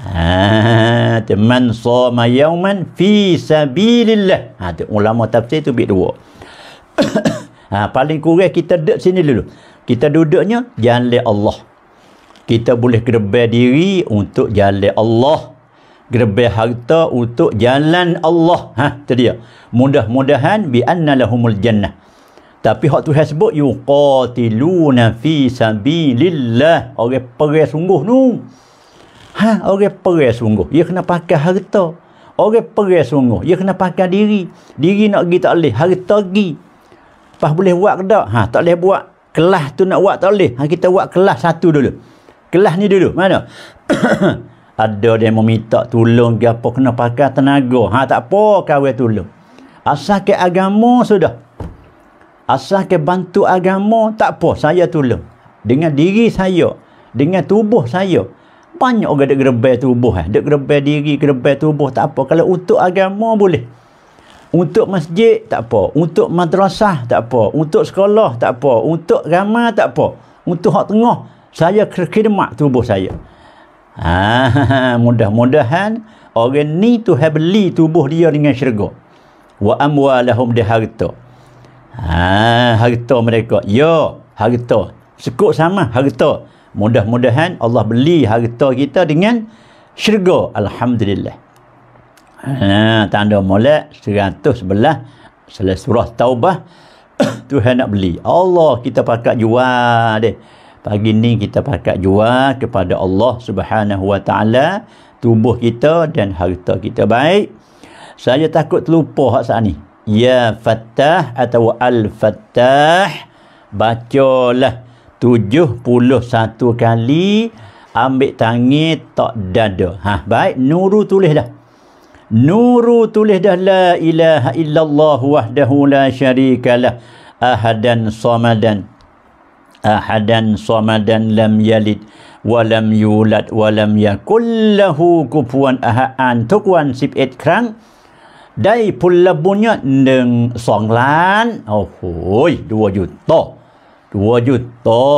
Ha, ah, man soma yauman fi sabilillah. Ha, ulama tafsir tu bit dua. ha, paling kurang kita duduk sini dulu. Kita duduknya jalan Allah. Kita boleh gerbah diri untuk jalan Allah. Gerbah harta untuk jalan Allah. Ha, tu dia. Mudah-mudahan bi anna lahumul jannah. Tapi hak tu sebut yuqatiluna fi sabilillah. Orang perang sungguh tu. No. Ha, orang perai sungguh. Dia kena pakai harta. Orang perai sungguh. Dia kena pakai diri. Diri nak pergi tak boleh. Harta pergi. Lepas boleh buat ke tak? Ha, tak boleh buat. Kelas tu nak buat tak boleh. Ha, kita buat kelas satu dulu. Kelas ni dulu. Mana? Ada dia meminta tolong ke apa. Kena pakai tenaga. Ha, tak apa kawai tolong. Asal ke agama sudah. Asal ke bantu agama. Tak apa. Saya tolong. Dengan diri saya. Dengan tubuh saya banyak orang dek gerebel tubuh eh. dek gerebel diri gerebel tubuh tak apa kalau untuk agama boleh untuk masjid tak apa untuk madrasah tak apa untuk sekolah tak apa untuk ramah tak apa untuk hak tengah saya kerkidmat tubuh saya ha, mudah-mudahan orang ni to have li tubuh dia dengan syurga wa amwalahum di harta ha, harta mereka ya harta sekut sama harta mudah-mudahan Allah beli harta kita dengan syurga alhamdulillah ha tanda molek 111 selepas surah taubah Tuhan nak beli Allah kita pakat jual deh pagi ni kita pakat jual kepada Allah Subhanahu wa taala tubuh kita dan harta kita baik saya takut terlupa hak saat ni ya fattah atau al fattah bacalah Tujuh puluh satu kali ambil tangi tak dada. Ha, baik, nuru tulis dah. Nuru tulis dah la ilaha illallah wahdahu la syarikalah ahadan samadan ahadan samadan lam yalid walam lam yulad wa lam yakul lahu kufuwan ahad ha, antuk wan sip et krang dai pulabunya 1 2 lan oh hoi 2 juta Dua juta.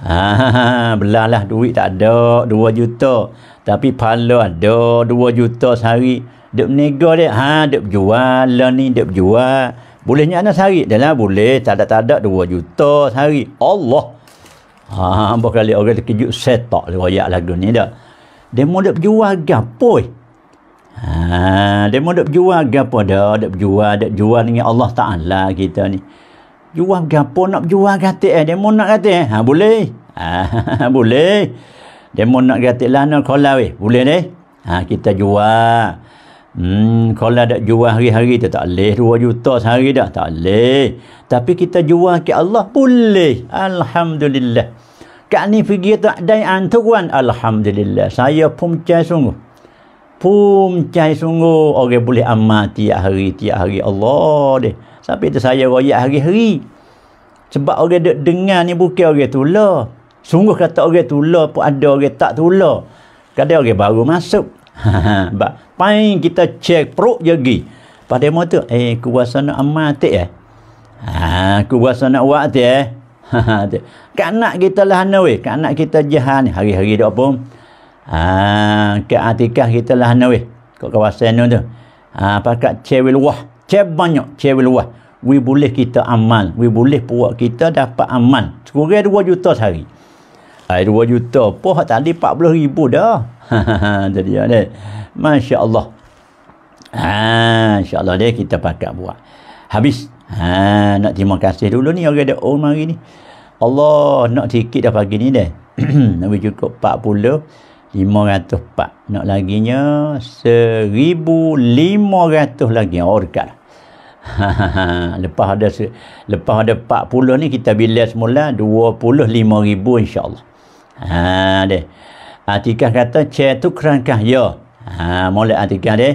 Ha, lah duit tak ada 2 juta. Tapi pala ada dua juta sehari. Dia menega dia. Ha, dia berjual. Lah ni dia berjual. Boleh ni anak sehari? Dia lah boleh. Tak ada, tak ada 2 juta sehari. Allah. Ha, ambil kali orang terkejut setak lewayak lagu ni dah. Dia mau dia berjual gapoi. Eh? Ha, dia mau dia berjual gapoi dah. Dia berjual. Dia berjual dengan Allah Ta'ala kita ni. Jual gapo nak jual kata eh. Demo nak kata eh. Ha boleh. Ha boleh. Demo nak kata lah nak kola weh. Boleh ni, Ha kita jual. Hmm kola dak jual hari-hari tu tak leh 2 juta sehari dah tak leh. Tapi kita jual ke Allah boleh. Alhamdulillah. Kak ni pergi tak dai antuan alhamdulillah. Saya pun cai sungguh. Pun cai sungguh orang okay, boleh amati hari tiap hari Allah deh. Tapi itu saya royak hari-hari. Sebab orang dek dengar ni bukan orang tula. Sungguh kata orang tula pun ada orang tak tula. Kadang orang baru masuk. Bak, pain kita cek perut je pergi. Pada mata, eh kuasa nak amatik eh. Ha, kuasa nak buat eh. Kanak kita lah ana weh, kanak kita jahan hari-hari dak pun. Ha, ke atikah kita lah ana weh. Kok kawasan tu. Ha, pakat cewil wah cek banyak cek luas we boleh kita aman we boleh buat kita dapat aman sekurang 2 juta sehari Hai 2 juta apa hak tadi 40 ribu dah jadi ada Masya Allah ha, Insya Allah dia kita pakai buat habis ha, nak terima kasih dulu ni orang ada orang oh, hari ni Allah nak sikit dah pagi ni dah Nabi cukup 40 504 nak laginya 1500 lagi oh dekat lah lepas ada lepas ada 40 ni kita bila semula 25 ribu insyaAllah ha, deh. Atikah kata cek tu kerangkah ya ha, mulai Atikah deh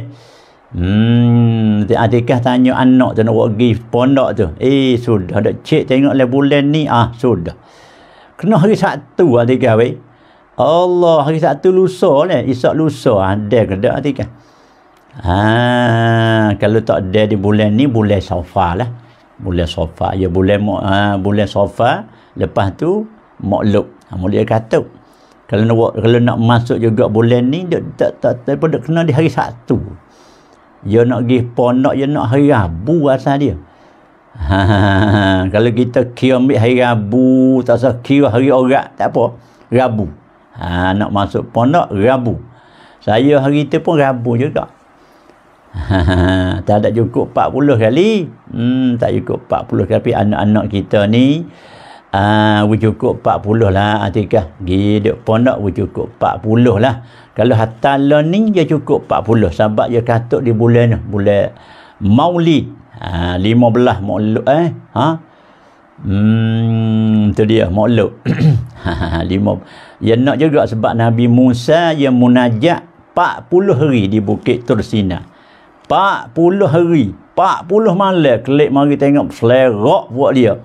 Hmm, Atikah tanya anak tu nak pergi pondok tu. Eh, sudah. ada cik tengok lah bulan ni. Ah, sudah. Kena hari satu Atikah, weh. Allah, hari satu lusa lah. Isak lusa. Ada ke tak Atikah? Ha, kalau tak ada di bulan ni bulan sofa lah bulan sofa ya bulan ha, bulan sofa lepas tu makluk ha, dia kata kalau nak kalau nak masuk juga bulan ni dia tak tak tak dia kena di hari satu. dia ya nak pergi ponok dia ya nak hari abu asal dia ha, kalau kita kira ambil hari abu, tak usah kira hari orang tak apa Rabu ha, nak masuk ponok Rabu saya hari tu pun Rabu juga tak ada cukup 40 kali hmm, tak cukup 40 kali tapi anak-anak kita ni ah uh, cukup 40 lah Atika gede pondok we cukup 40 lah kalau hatala ni dia cukup 40 sebab dia katuk di bulan ni bulan maulid ah uh, 15 maulud eh ha hmm tu dia maulud lima ya nak juga sebab Nabi Musa yang munajat 40 hari di Bukit Tursina. Pak puluh hari pak puluh malam kelik mari tengok selerok buat dia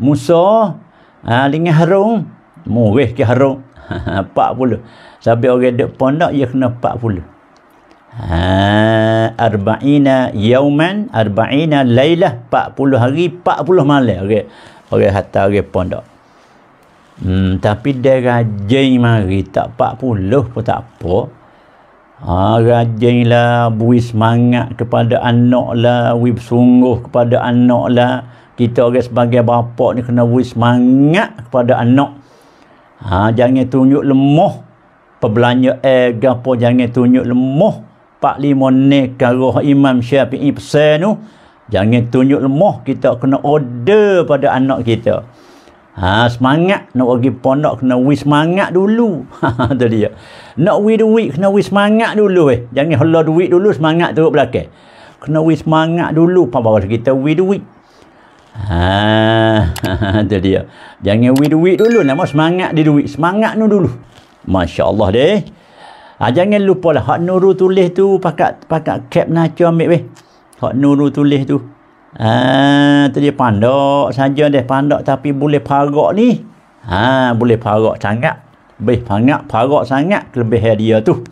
Musa ha, dengan harung murih ke harung puluh. sampai orang duduk pondok ia kena 40 ha, arba'ina yauman arba'ina laylah puluh hari pak puluh malam okay. orang hatta orang pondok hmm, tapi dia rajin mari tak 40 pun tak apa Ha, rajinlah beri semangat kepada anak lah beri sungguh kepada anak lah kita orang sebagai bapak ni kena beri semangat kepada anak ha, jangan tunjuk lemah perbelanja eh gapo jangan tunjuk lemah Pak lima ni karuh imam syafi'i pesan tu jangan tunjuk lemah kita kena order pada anak kita Ha, semangat nak pergi pondok kena wis semangat dulu. Ha, tu dia. Nak wish duit kena wish semangat dulu eh. Jangan hela duit dulu semangat teruk belakang. Kena wis semangat dulu apa baru kita wish duit. Ha, tu dia. Jangan wish duit dulu nama semangat di duit. Semangat nu dulu. Masya-Allah deh. Ha, jangan lupa lah hak nuru tulis tu pakat pakat cap naca ambil weh. Hak nuru tulis tu. Ha, tadi pandok saja deh pandok tapi boleh parok ni. Ha, boleh parok sangat. Beh sangat parok sangat kelebih dia tu.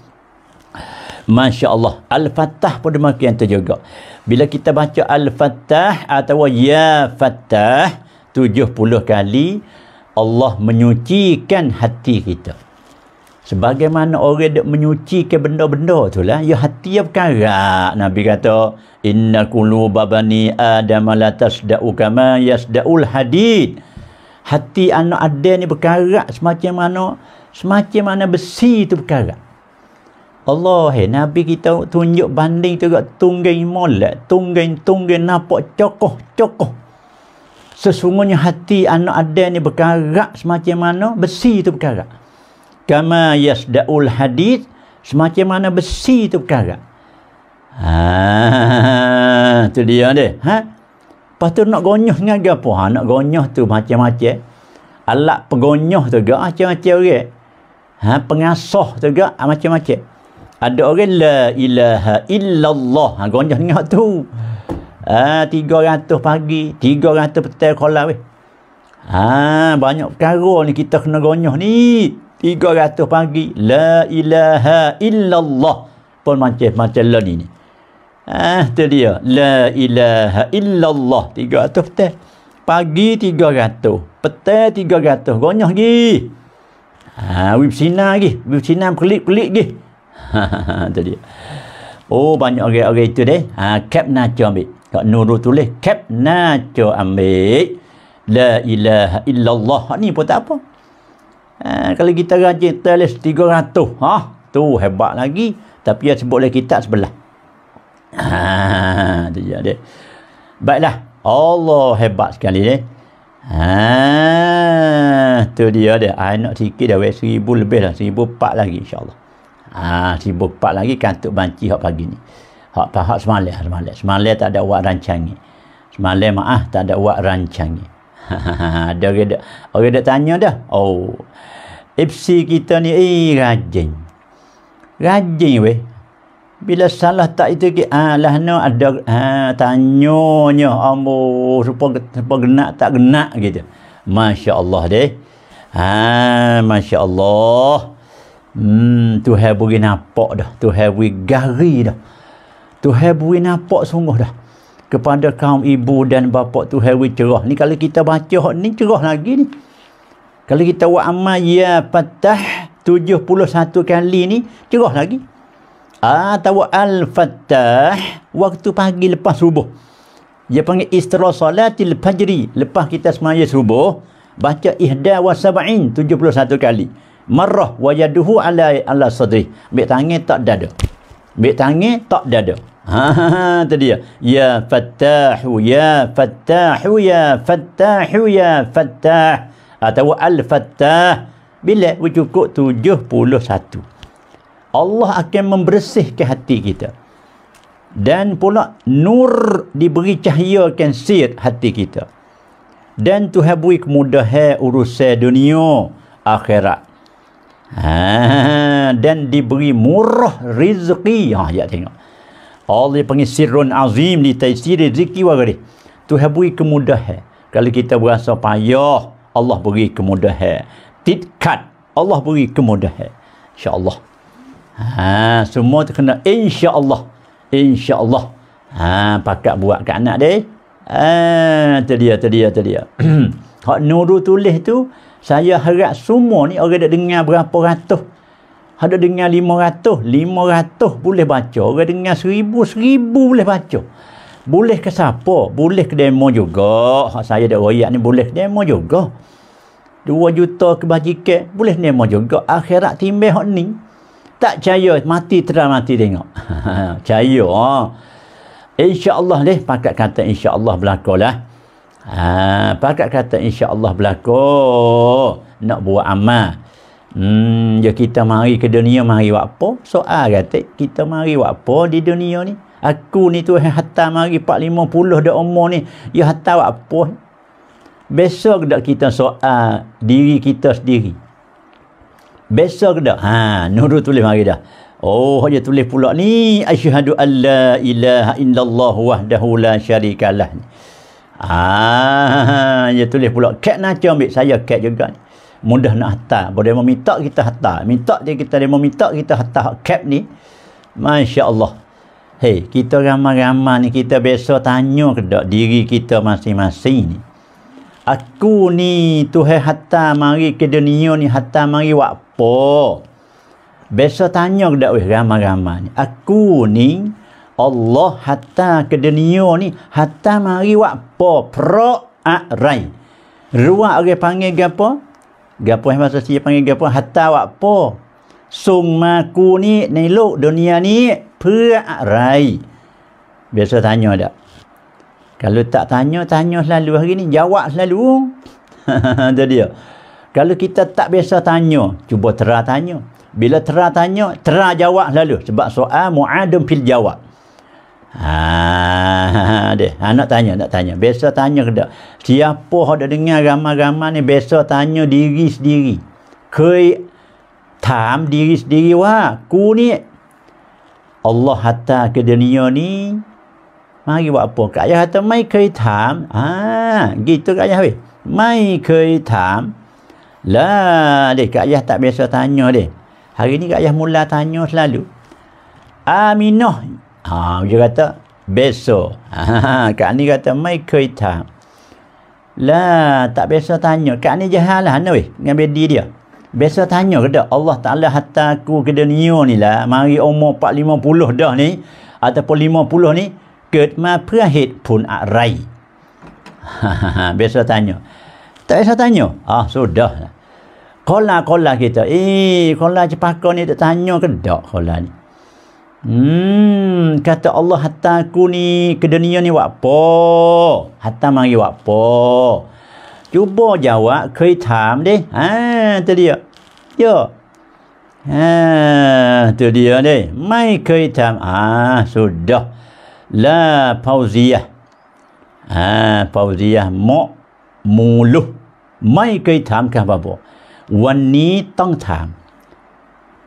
Masya Allah. al Fattah pun demikian tu juga. Bila kita baca al Fattah atau Ya Fatah 70 kali Allah menyucikan hati kita sebagaimana orang dek menyuci ke benda-benda tu lah ya hati ya perkara Nabi kata inna kulu babani adam la tasda'u kama yasda'ul hadid hati anak ada ni berkarat semacam mana semacam mana besi tu berkarat Allah hey, eh, Nabi kita tunjuk banding tu kat tunggeng molek tunggeng tunggeng nampak cokoh cokoh sesungguhnya hati anak ada ni berkarat semacam mana besi tu berkarat kama yasda'ul hadith semacam mana besi tu perkara ha tu dia ni ha lepas tu nak gonyoh dengan dia apa ha, nak gonyoh tu macam-macam alat pegonyoh tu juga macam-macam orang ha pengasuh tu juga ha, macam-macam ada orang la ilaha illallah ha gonyoh dengan tu ha 300 pagi 300 petang kolam weh ha banyak perkara ni kita kena gonyoh ni Tiga 300 pagi la ilaha illallah pun macam macam lah ni ah tu dia la ilaha illallah 300 petai pagi tiga 300 petai 300 gonyah gi ha ah, wib sina gi wib sina kelip kelip gi tu dia oh banyak orang-orang itu deh Ah, kep naco ambil kat nurul tulis kap naco ambil la ilaha illallah ni pun tak apa Eh, kalau kita rajin tulis 300 ha tu hebat lagi tapi yang sebut oleh kitab sebelah ha tu je dia baiklah Allah hebat sekali ni eh? ha tu dia dia ai nak sikit dah wei 1000 lebih lah 1004 lagi insyaallah ha 1004 lagi kan kantuk banci hak pagi ni hak tahap semalam semalam semalam tak ada buat rancang ni semalam maaf tak ada buat rancang ni ada orang dak orang dak tanya dah. Oh. FC kita ni eh rajin. Rajin weh. Bila salah tak itu ke alah ah, no ada ha ah, tanyonya ambo rupa tak genak tak genak gitu. Masya-Allah deh. Ha ah, masya-Allah. Hmm tu have nampak dah. Tu have gari dah. Tu have bagi nampak sungguh dah kepada kaum ibu dan bapa tu hari cerah ni kalau kita baca hak ni cerah lagi ni kalau kita buat amal ya fatah 71 kali ni cerah lagi atau ah, al fatah waktu pagi lepas subuh dia panggil istra salatil fajri lepas kita semaya subuh baca ihda wa sab'in 71 kali marah wajaduhu ala ala sadri ambil tangan tak dada Bik tangan tak dada. Ha, ha, ha tu dia. Ya fattahu ya fattahu ya fattahu ya fattah atau al fattah bila cukup tujuh puluh satu. Allah akan membersihkan hati kita. Dan pula nur diberi cahaya akan sihat hati kita. Dan Tuhan beri kemudahan urusan dunia akhirat. Ha, dan diberi murah rezeki. Ha, ya tengok. Allah panggil sirun azim di taisi rezeki wa gari. Tu habui kemudahan. Kalau kita berasa payah, Allah beri kemudahan. Titkat, Allah beri kemudahan. InsyaAllah. Ha, semua tu kena Insya Allah. Ha, pakat buat ke anak dia. Ha, tadi dia, tadi dia, tadi dia. Hak nuru tulis tu, saya harap semua ni orang dah dengar berapa ratus ada dengar lima ratus lima ratus boleh baca orang dengar seribu seribu boleh baca boleh ke siapa boleh ke demo juga Hak saya dah royak ni boleh ke demo juga dua juta kebajikan boleh demo juga akhirat timbih hak ni tak caya mati terang mati tengok caya ha. insyaAllah deh pakat kata insyaAllah berlaku lah eh? Ha, pakat kata insya-Allah berlaku nak buat amal. Hmm, ya kita mari ke dunia mari buat apa? Soal kata kita mari buat apa di dunia ni? Aku ni tu yang eh, hatta mari 450 dah umur ni. Ya hatta buat apa? Besok dak kita soal diri kita sendiri. Besok dak? Ha, nurut tulis mari dah. Oh, dia tulis pula ni. Asyhadu alla la ilaha illallah wahdahu la syarikalah. Ni. Ah, dia tulis pula cat nacho ambil saya kek juga mudah nak hantar boleh meminta kita hantar minta dia kita dia meminta kita hantar kek ni Masya Allah hei kita ramah ramah ni kita biasa tanya ke tak diri kita masing-masing ni aku ni tuhe hantar mari ke dunia ni hantar mari apa biasa tanya ke tak ramah ramah ni aku ni Allah hatta ke dunia ni hatta mari wak po pro arai ruak orang panggil gapo gapo yang eh masa dia panggil gapo hatta wak po sung ni ni luk dunia ni per arai biasa tanya tak kalau tak tanya tanya selalu hari ni jawab selalu tu dia kalau kita tak biasa tanya cuba tera tanya bila tera tanya tera jawab selalu sebab soal muadum fil jawab Ha ah, deh, ah, ha, nak tanya, nak tanya. Biasa tanya ke tak? Siapa hok dengar agama ramai ni biasa tanya diri sendiri. Kei tam diri sendiri wah, ku ni Allah hatta ke dunia ni mari buat apa? Kak ayah hatta mai kei tam. Ha, gitu kak ayah weh. Mai kei tam. Lah, deh kak ayah tak biasa tanya deh. Hari ni kak ayah mula tanya selalu. Aminah Ha, dia kata, beso. Ha, Kak Ni kata, mai kereta. Lah, tak biasa tanya. Kak Ni jahat lah, anu weh, dengan bedi dia. Biasa tanya ke tak? Allah Ta'ala hatta aku ke dunia ni lah. Mari umur 450 dah ni. Ataupun 50 ni. Ket ma prahit pun akrai. biasa tanya. Tak biasa tanya? Ah, sudah lah. kola kita. Eh, kola cepat ni tak tanya ke tak? Kola ni. Hmm, kata Allah hatta aku ni ke dunia ni buat apa? Hatta mari buat apa? Cuba jawab kaitam deh. Ha, tu dia. Yo. Ha, tu dia ni, Mai kaitam. Ah, ha, sudah. La pauziah. Ha, pauziah mo muluh. Mai kaitam ke apa-apa. Wan ni tong tam.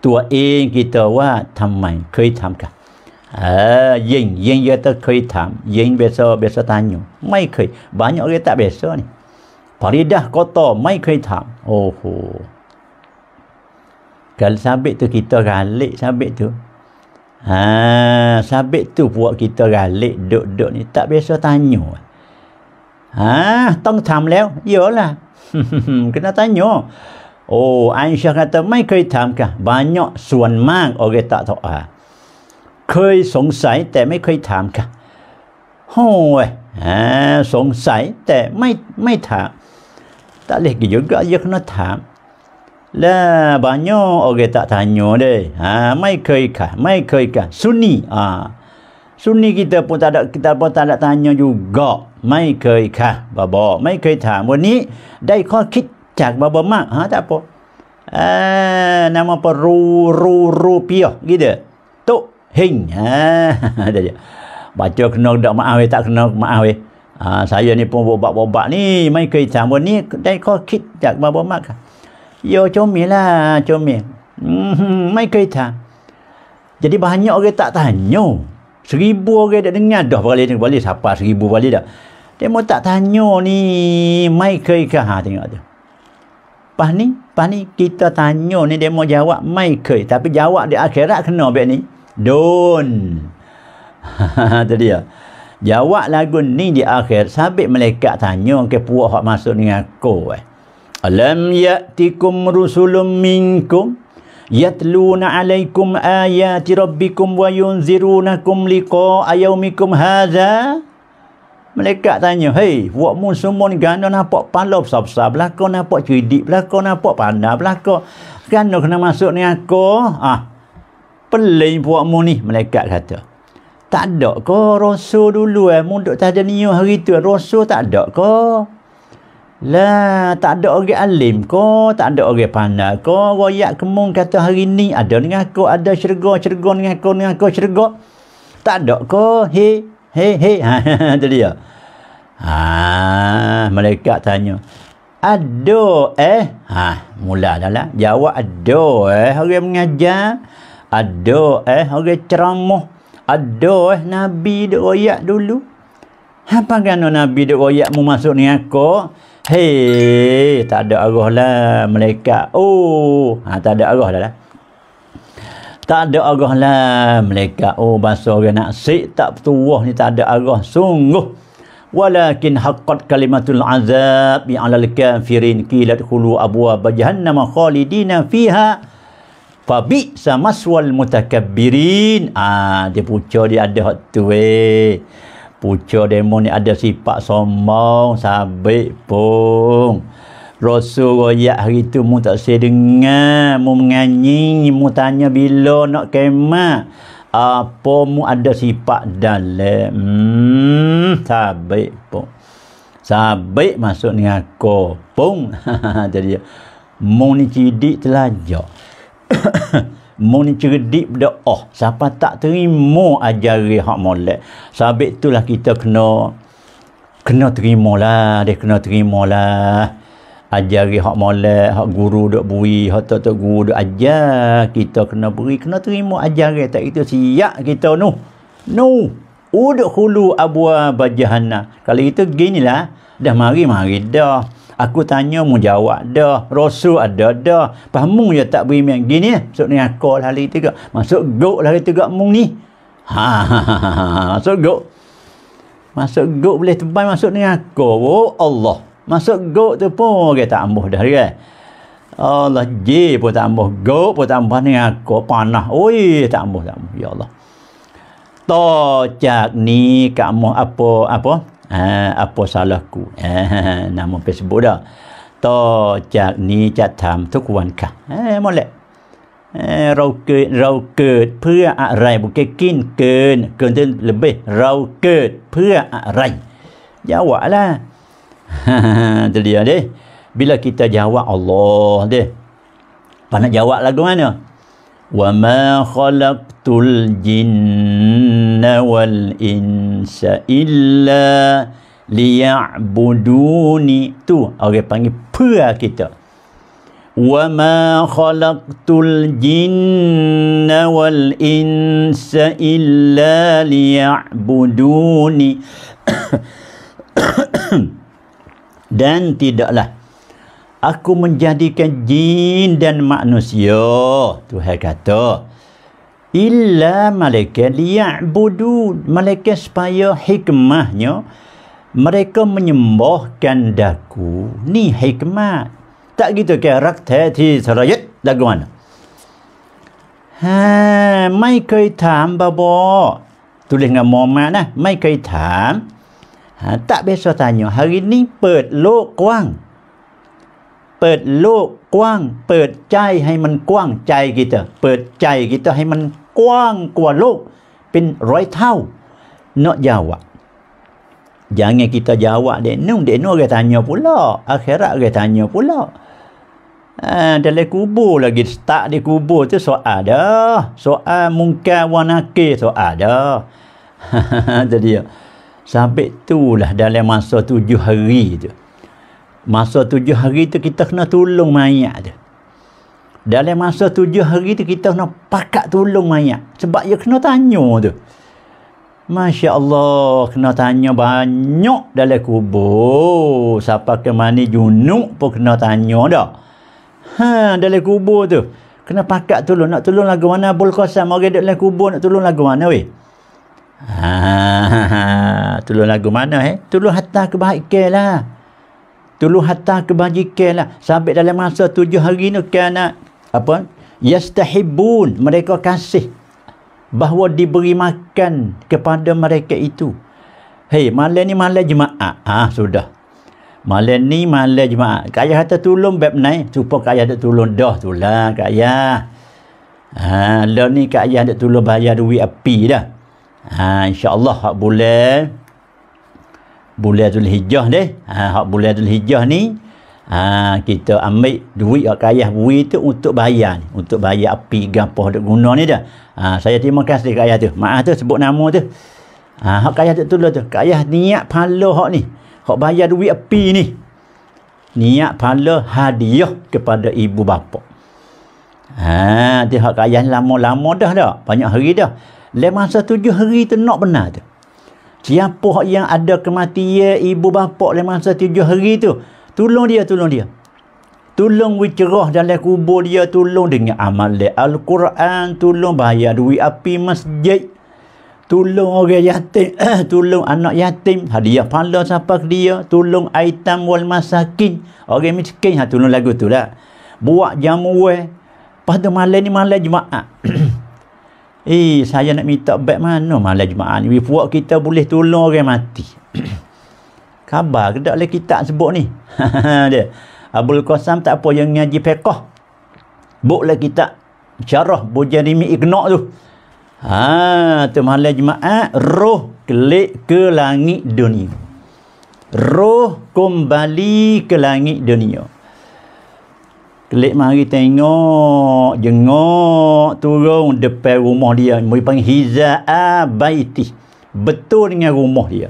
ตัวเองกี่ตัวว่าทําไมเคยทํากันเออยิงยิงเยอะต้เคยทํายิงเบสโซเบสตานอยู่ไม่เคยบางอย่างเยอะแต่เบสโซนี่ปริดาก็ต่อไม่เคยทําโอ้โหการสับเบตุกิตกาลิสับเบตุอ่าสับเบตุพวกกิตกาลิดดดนี่แต่เบสโซตานอยู่อ่าต้องทําแล้วเยอะละก็น่าตานอยู่ Oh, Aisyah kata, mai เคยถามค่ะ banyak ส่วนมาก orang tak tahu. เคยสงสัยแต่ไม่เคยถามค่ะโอ้ยสงสัยแต่ไม่ไม่ถาม tak boleh juga dia kena terang lah banyak orang tak tanya deh ha mai kai kah mai kai kah sunni ha sunni kita pun tak ada kita pun tak ada tanya juga mai kai kah baba mai kai terang วันนี้ ได้ข้อคิด cak baba mak ha tak apa eh nama apa ru ru rupiah gitu tok hing ha jadi baca kena dak maaf tak kena maaf eh ha, saya ni pun bobak-bobak ni mai ke sama ni dai ko kit cak baba mak yo cumi lah cumi. hmm mai ke jadi banyak orang tak tanya seribu orang dak dengar dah berkali ni balik siapa seribu balik dak dia mau tak tanya ni mai ke ha tengok tu Pas ni, pas ni kita tanya ni dia mau jawab mai ke. Tapi jawab di akhirat kena baik ni. Don. Itu dia. Jawab lagu ni di akhir. Sabit malaikat tanya ke puak hak masuk dengan aku. Eh. Alam yaktikum rusulum minkum. Yatluna alaikum ayati rabbikum wa yunzirunakum liqa'a yaumikum hadha. Malaikat tanya, hei, buat mun semua ni gana nampak palau besar-besar belakang, nampak cuidik belakang, nampak pandang belakang. Gana kena masuk ni aku? Ah, ha. pelin buat mun ni, malaikat kata. Tak ada ko rosul dulu eh, mun duk tajan niu hari tu, eh? rosul tak ada ko. Lah, tak ada orang alim ko, tak ada orang pandai ko. royak kemung kata hari ni ada dengan aku, ada syurga, syurga dengan aku, dengan aku syurga. Tak ada ko, hei. Hei, hei. Ha, itu dia. Ha, mereka tanya. Ado eh? Ha, mula dah lah. Jawab ado eh. Orang mengajar. Ado eh. Orang ceramah. Ado eh. Nabi duk royak dulu. Apa kena Nabi duk royak mu masuk ni aku? Hei, tak ada arah lah malaikat. Oh, ha, tak ada arah dah lah. lah tak ada arah lah mereka oh bahasa orang nak si tak tuah ni tak ada arah sungguh walakin haqqat kalimatul azab bi alal kafirin qilat khulu abwa bajahannam khalidina fiha fa bi samaswal mutakabbirin ah dia puca dia ada hak tu eh puca demon ni ada sifat sombong sabik pung Rasul royak hari tu mu tak saya dengar, mu menganyi, mu tanya bila nak kemah. Apa mu ada sifat dalam? Hmm, sabik pun. Sabik masuk ni aku. Pung. Jadi, mu ni cidik telajak. mu ni cerdik berdoa. Oh, siapa tak terima ajari hak molek. Sabik lah kita kena kena terima lah. Dia kena terima lah ajari hak molek, hak guru duk beri, hak tok tok guru duk ajar, kita kena beri, kena terima ajaran tak itu siap kita nu. Nu. Uduk hulu abwa bajahana. Kalau itu ginilah dah mari mari dah. Aku tanya mu jawab dah. Rasul ada dah. Pahamu ya tak beri main gini ya. Masuk ni aku lah hari tiga. Masuk gok lah hari tiga mu ni. Ha, ha, ha, ha, ha. Masuk gok. Masuk gok boleh tebal masuk ni aku. Oh Allah. Masuk gok tu pun orang okay, ambuh dah kan. Allah J pun tak ambuh, gok pun tak ambuh ni aku panah. Oi, tak ambuh tak ambuh. Ya Allah. Tocak ni kamu apa apa? Ha, apa salahku? Ha, nama Facebook dah. Tocak ni cak tam tu kuan ka. Ha, molek. Ha, เราเกิดเราเกิดเพื่ออะไรบุกกินเกินเกินจนเลยเราเกิดเพื่ออะไรยาวะละ่ะ Itu dia deh. Bila kita jawab Allah deh. Apa nak jawab lagu mana? Wa ma khalaqtul jinna wal insa illa liya'buduni. Tu orang okay, panggil pua kita. Wa ma khalaqtul jinna wal insa illa liya'buduni. dan tidaklah aku menjadikan jin dan manusia Tuhan kata illa malaikat liya'budun malaikat supaya hikmahnya mereka menyembahkan daku ni hikmah tak gitu ke di sarayat daguan ha mai kai tham babo tulis dengan mama nah mai kai tham Ha, tak biasa tanya. Hari ni เปิดโลกกว้างเปิดโลกกว้างเปิดใจให้มันกว้างใจ kita เปิดใจ kita ให้มันกว้างกว่าโลกเป็นร้อยเท่าเนาะยาวะอย่างไงกิตยาวะเด็นุ่งเด็นัวแกตานยพุลอ่ะเคระแกตานยพุลอ่อ่าดลกูบูลากิสตะดิกูบูที่สอาดอสอามุงแกวานาเกสอาดอฮ่าฮ่าจะเดียว Sampai itulah dalam masa tujuh hari tu. Masa tujuh hari tu kita kena tolong mayat tu. Dalam masa tujuh hari tu kita kena pakat tolong mayat. Sebab dia kena tanya tu. Masya Allah kena tanya banyak dalam kubur. Siapa ke mana junuk pun kena tanya dah. Ha, dalam kubur tu. Kena pakat tolong. Nak tolong lagu mana? Bulkosan. Mereka dalam kubur nak tolong lagu mana weh? Ha, ah, tulung lagu mana eh? Tulung hatta kebaikan lah. Tulung hatta kebajikan lah. Sampai dalam masa tujuh hari ni ke kan, anak. Apa? Yastahibun. Mereka kasih. Bahawa diberi makan kepada mereka itu. Hei, malam ni malam jemaah. Ha, sudah. Malam ni malam jemaah. Kaya kata tulung beb naik. Supaya kaya ada tulung dah tu lah, kaya. Ha, lah ni kaya ada tulung bayar duit api dah. Ha insya-Allah hak bulan bulan Zulhijjah deh. Ha hak bulan Zulhijjah ni ha kita ambil duit hak kaya bui tu untuk bayar ni, untuk bayar api gapah duk guna ni dah. Ha saya terima kasih kaya tu. Maaf tu sebut nama tu. Ha hak kaya tu tu tulah tu. Kaya niat pahala hak ni. Hak bayar duit api ni. Niat pahala hadiah kepada ibu bapa. Ha dia hak kaya ni lama-lama dah dah. Banyak hari dah. Lain masa tujuh hari tu nak benar tu. Siapa yang ada kematian ibu bapa lain masa tujuh hari tu. Tolong dia, tolong dia. Tolong wicerah dalam kubur dia. Tolong dengan amal Al-Quran. Tolong bayar duit api masjid. Tolong orang yatim. Eh, tolong anak yatim. Hadiah pahala siapa ke dia. Tolong aitam wal masakin. Orang miskin. Ha, tolong lagu tu lah. Buat jamuah. Lepas tu malam ni malam jemaah. Eh, saya nak minta beg mana malam Jumaat ni? Puak kita boleh tolong orang mati. Khabar ke tak boleh kita sebut ni? dia. Abul Qasam tak apa yang ngaji pekoh. Buklah kita carah mi iknok tu. Ha, tu malam Jumaat, roh kelik ke langit dunia. Roh kembali ke langit dunia. Kelik mari tengok, jengok, turun depan rumah dia. Mereka panggil Hiza'a Baiti. Betul dengan rumah dia.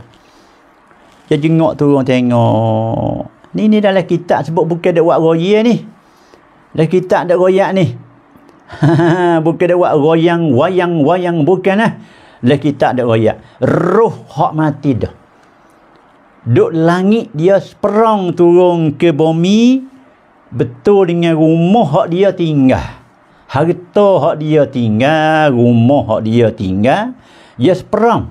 Dia jengok turun tengok. Ni ni dalam kitab sebut bukan ada buat royak ni. Dalam kitab ada royak ni. bukan ada buat royang, wayang, wayang. Bukan lah. Dalam kitab ada royak. Ruh hak mati dah. Duk langit dia seperang turun ke bumi betul dengan rumah hak dia tinggal harta hak dia tinggal rumah hak dia tinggal dia seperang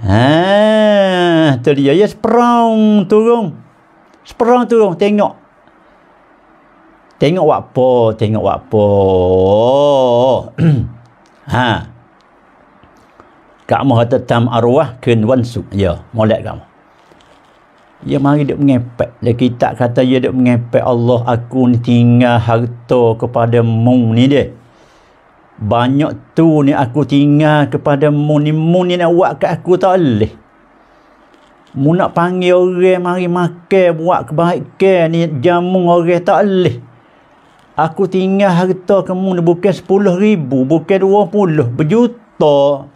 ha tu dia dia seperang turun seperang turun tengok tengok apa tengok apa ha kamu hatta tam arwah kun wansu ya molek kamu dia mari duk mengepek dia kita kata dia duk mengepek Allah aku ni tinggal harta kepada mu ni dia banyak tu ni aku tinggal kepada mu ni mu ni nak buat kat aku tak boleh mu nak panggil orang mari makan buat kebaikan ni jamu orang tak boleh aku tinggal harta kamu ni bukan sepuluh ribu bukan puluh berjuta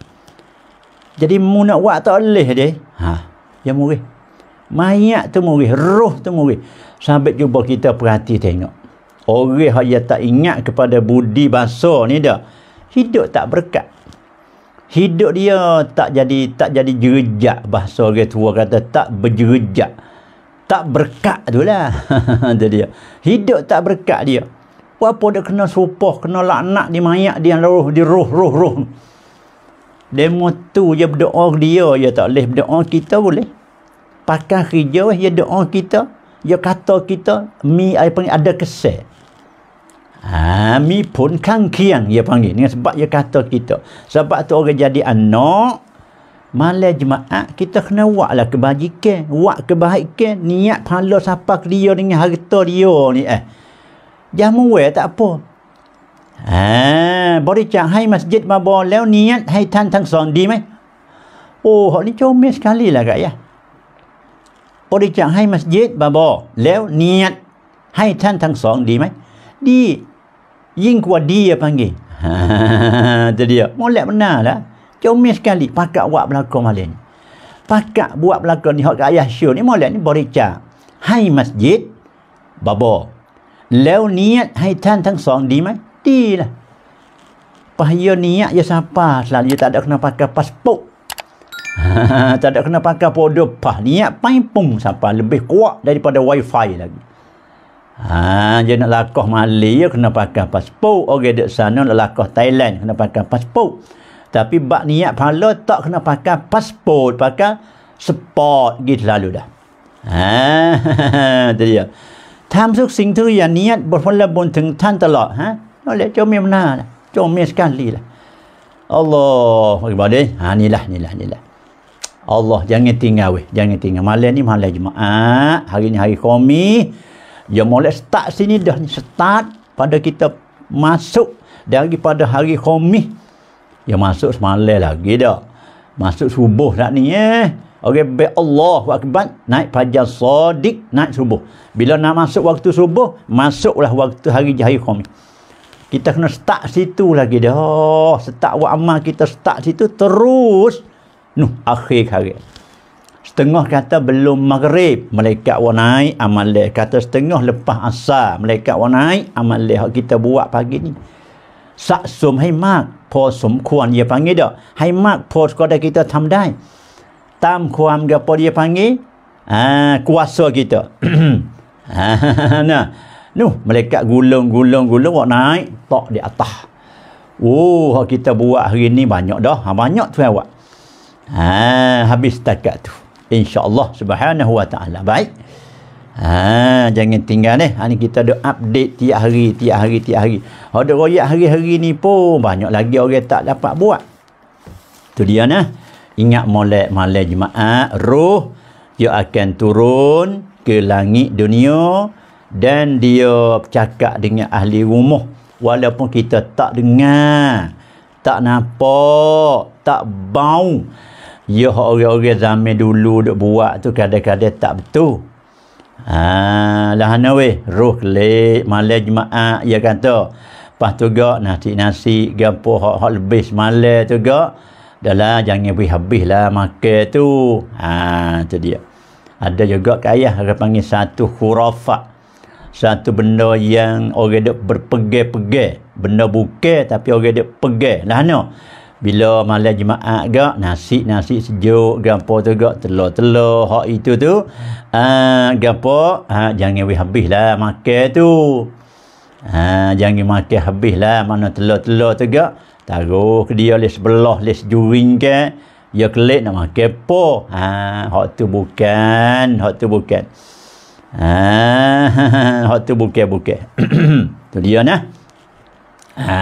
jadi mu nak buat tak boleh dia ha dia murid mayat tu murih roh tu murih sampai cuba kita perhati tengok orang yang tak ingat kepada budi bahasa ni dah hidup tak berkat hidup dia tak jadi tak jadi jerejak bahasa orang tua kata tak berjerejak tak berkat tu lah itu dia hidup tak berkat dia apa dia kena supah kena laknak di mayat dia roh di roh roh roh demo tu je berdoa dia dia ya tak boleh berdoa kita boleh Pakai hijau ya doa kita ya kata kita mi ai panggil ada kesel ha mi pun kangkiang ya panggil ni sebab ya kata kita sebab tu orang jadi anak malam jemaah kita kena lah kebajikan buat kebaikan niat pahala siapa dia dengan harta dia ni eh jamu wei tak apa ha bori cak hai masjid mabo leo niat hai tan tang song mai oh hok ni comel sekali lah kak ya บริจาคให้มัสยิดบาบอแล้วเนียดให้ท่านทั้งสอง ดีไหมดียิ่งกว่าดีอะพังงี้จะดียวมันแหละมันน่าละเจ้าเมสกาลิปากะวะบลากรมาเลนปากะบวบลากรนี่เขาก็อยาเชื่อนี่มันแหละนี่บริจาคให้มัสยิดบาบอแล้วเนียดให้ท่านทั้งสอง ดีไหมดีละพะเยอเนียยาซาปาสลายตาดักนาปากะปัสปุ๊ tak ada kena pakai podo pah niat pai pung sampai lebih kuat daripada wifi lagi ha je nak lakah mali ya kena pakai pasport orang dek sana nak lakah Thailand kena pakai pasport tapi bak niat pahala tak kena pakai pasport pakai sport gitu lalu dah ha tu dia tam suk sing tu ya niat berpala bon teng tan talak ha oleh comel mana lah. comel sekali lah Allah bagi ha ni lah ni lah ni lah Allah jangan tinggal weh jangan tinggal malam ni malam jumaat hari ni hari komi dia mulai start sini dah start pada kita masuk daripada hari komi dia masuk semalam lagi dah masuk subuh tak ni eh Okey, baik Allah akbar naik pajak sodik naik subuh. Bila nak masuk waktu subuh, masuklah waktu hari jahil khom. Kita kena start situ lagi dah. Start buat amal kita start situ terus. Nuh akhir hari. Setengah kata belum maghrib, malaikat wa naik amal Kata setengah lepas asa, malaikat wa naik amal kita buat pagi ni. Saksum hai mak, po sum kuan dia panggil dah. Hai mak, po sekadar kita tam dai. Tam kuam ke apa dia panggil? Ah, kuasa kita. Ha, nah. Nuh, malaikat gulung-gulung-gulung wa naik, tak di atas. Oh, kita buat hari ni banyak dah. Ha, banyak tu awak. Ha, habis setakat tu. InsyaAllah subhanahu wa ta'ala. Baik. Ha, jangan tinggal eh. Ini ha, kita ada update tiap hari, tiap hari, tiap hari. Ada royak hari-hari ni pun banyak lagi orang tak dapat buat. Tu dia nah. Ingat molek malai jemaah. Ruh. Dia akan turun ke langit dunia. Dan dia bercakap dengan ahli rumah. Walaupun kita tak dengar. Tak nampak. Tak bau ya orang-orang zaman dulu duk buat tu kadang-kadang tak betul ha lah ana weh roh le malam jumaat ya kata pas tu gak nasi nasi gapo hok hok lebih semalam tu gak dalah jangan pergi habis lah makan tu ha tu dia ada juga kaya ada panggil satu khurafat satu benda yang orang dia berpegai-pegai benda bukan tapi orang dia pegai lah no? bila malam jemaah gak nasi nasi sejuk gapo tu gak telur telur hak itu tu ah uh, gapo ha, jangan we habis lah makan tu ha, jangan makan habis lah mana telur telur tu gak taruh ke dia le belah le sejuring ke ya kelik nak makan po ha, hak tu bukan hak tu bukan ha, hak tu bukan bukan tu dia nah ha,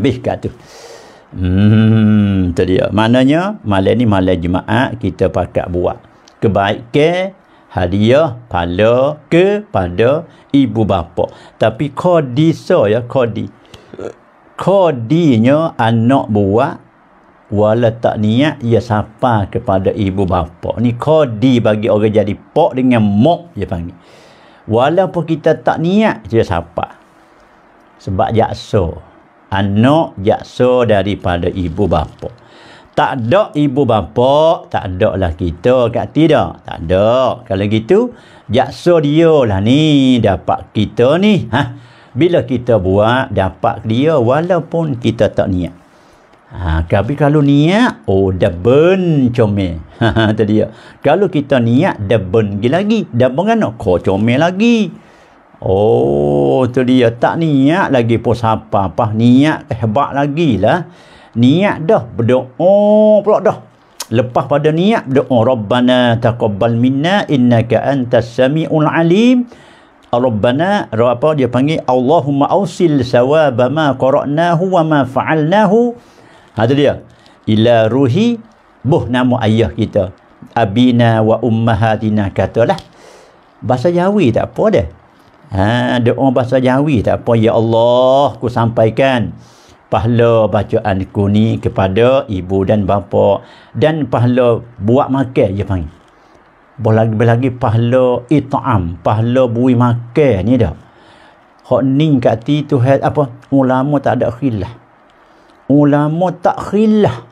habis kat tu Hmm, tu dia. Maknanya, malam ni malam Jumaat kita pakat buat. Kebaikan hadiah pada kepada ibu bapa. Tapi kodi so ya, kodi. Kodinya anak buat wala tak niat ia sapa kepada ibu bapa. Ni kodi bagi orang jadi pok dengan mok dia panggil. Walaupun kita tak niat dia sapa. Sebab jaksa anak jaksa daripada ibu bapa. Tak ada ibu bapa, tak ada lah kita kat tidak. Tak ada. Kalau gitu, jaksa dia lah ni dapat kita ni. Ha? Bila kita buat, dapat dia walaupun kita tak niat. Ha, tapi kalau niat, oh deben comel. Ha, tadi ya. Kalau kita niat, deben lagi. Deben kan? Kau comel lagi. lagi. Oh, tu dia tak niat lagi pun siapa apa. Niat hebat lagi lah. Niat dah berdoa pula dah. Lepas pada niat berdoa, Rabbana taqabbal minna innaka antas sami'ul alim. Rabbana, apa dia panggil? Allahumma awsil sawaba ma qara'nahu wa ma fa'alnahu. Ada ha, dia. Ila ruhi buh nama ayah kita. Abina wa ummahatina katalah. Bahasa Jawi tak apa dah. Ha, doa bahasa Jawi tak apa. Ya Allah, ku sampaikan pahala bacaan ku ni kepada ibu dan bapa. Dan pahala buat makan, dia panggil. Boleh lagi, lagi pahala itam, pahala bui makan ni dah. Hok ning kat kati tu apa? Ulama tak ada khilah. Ulama tak khilah.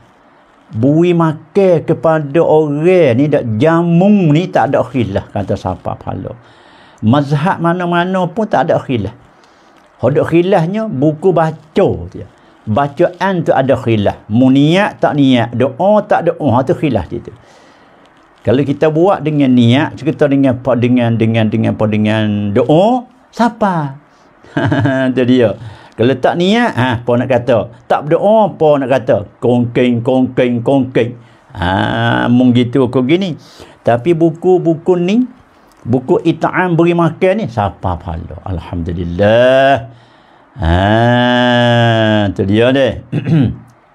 Bui makan kepada orang ni dah jamung ni tak ada khilah kata siapa pahala mazhab mana-mana pun tak ada khilaf. Hodok khilafnya buku baca dia. Bacaan tu ada khilaf. Muniat tak niat, doa tak doa ha, tu khilaf dia tu. Kalau kita buat dengan niat, cerita dengan apa dengan dengan dengan apa dengan doa, siapa? Itu dia. Kalau tak niat, ha, apa nak kata? Tak berdoa, apa nak kata? Kongking, kongking, kongking. Ha, mung gitu aku gini. Tapi buku-buku ni, buku ita'am beri makan ni siapa pahala Alhamdulillah Ah, tu dia ni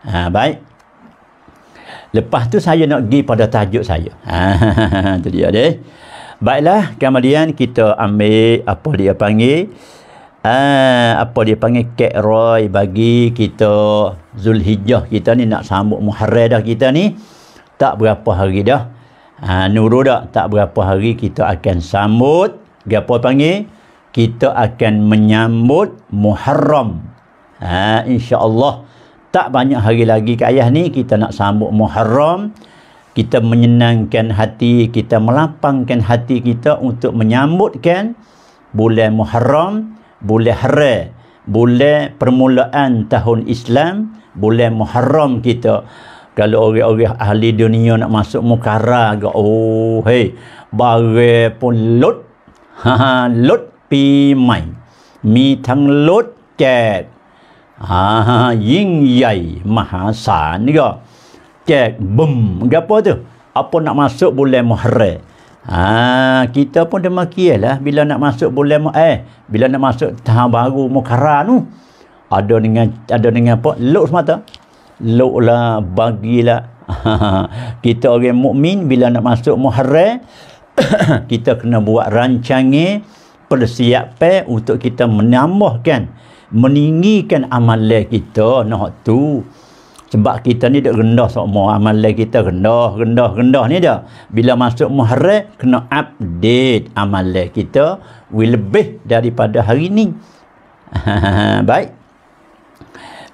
ha, baik lepas tu saya nak pergi pada tajuk saya ha, dia ni baiklah kemudian kita ambil apa dia panggil ha, apa dia panggil Kek Roy bagi kita Zulhijjah kita ni nak sambut Muharrah dah kita ni tak berapa hari dah Ha, nurul tak, tak berapa hari kita akan sambut. Gapa panggil? Kita akan menyambut Muharram. Ha, InsyaAllah. Tak banyak hari lagi ke ayah ni kita nak sambut Muharram. Kita menyenangkan hati, kita melapangkan hati kita untuk menyambutkan bulan Muharram, bulan Hara, bulan permulaan tahun Islam, bulan Muharram Kita kalau orang-orang ahli dunia nak masuk mukara ke oh hey bare pun lot ha, ha lot pi mai mi thang lot jet ha, ha ha ying yai mahasan ni ke jet bum gapo tu apa nak masuk bulan muharram Ha, kita pun demikian lah bila nak masuk bulan eh bila nak masuk tahun baru mukara tu ada dengan ada dengan apa lot semata luklah bagilah kita orang mukmin bila nak masuk Muharram kita kena buat rancangnya persiapan untuk kita menambahkan meninggikan amalan kita nak tu sebab kita ni dak rendah semua amalan kita rendah rendah rendah ni dah bila masuk Muharram kena update amalan kita lebih daripada hari ni baik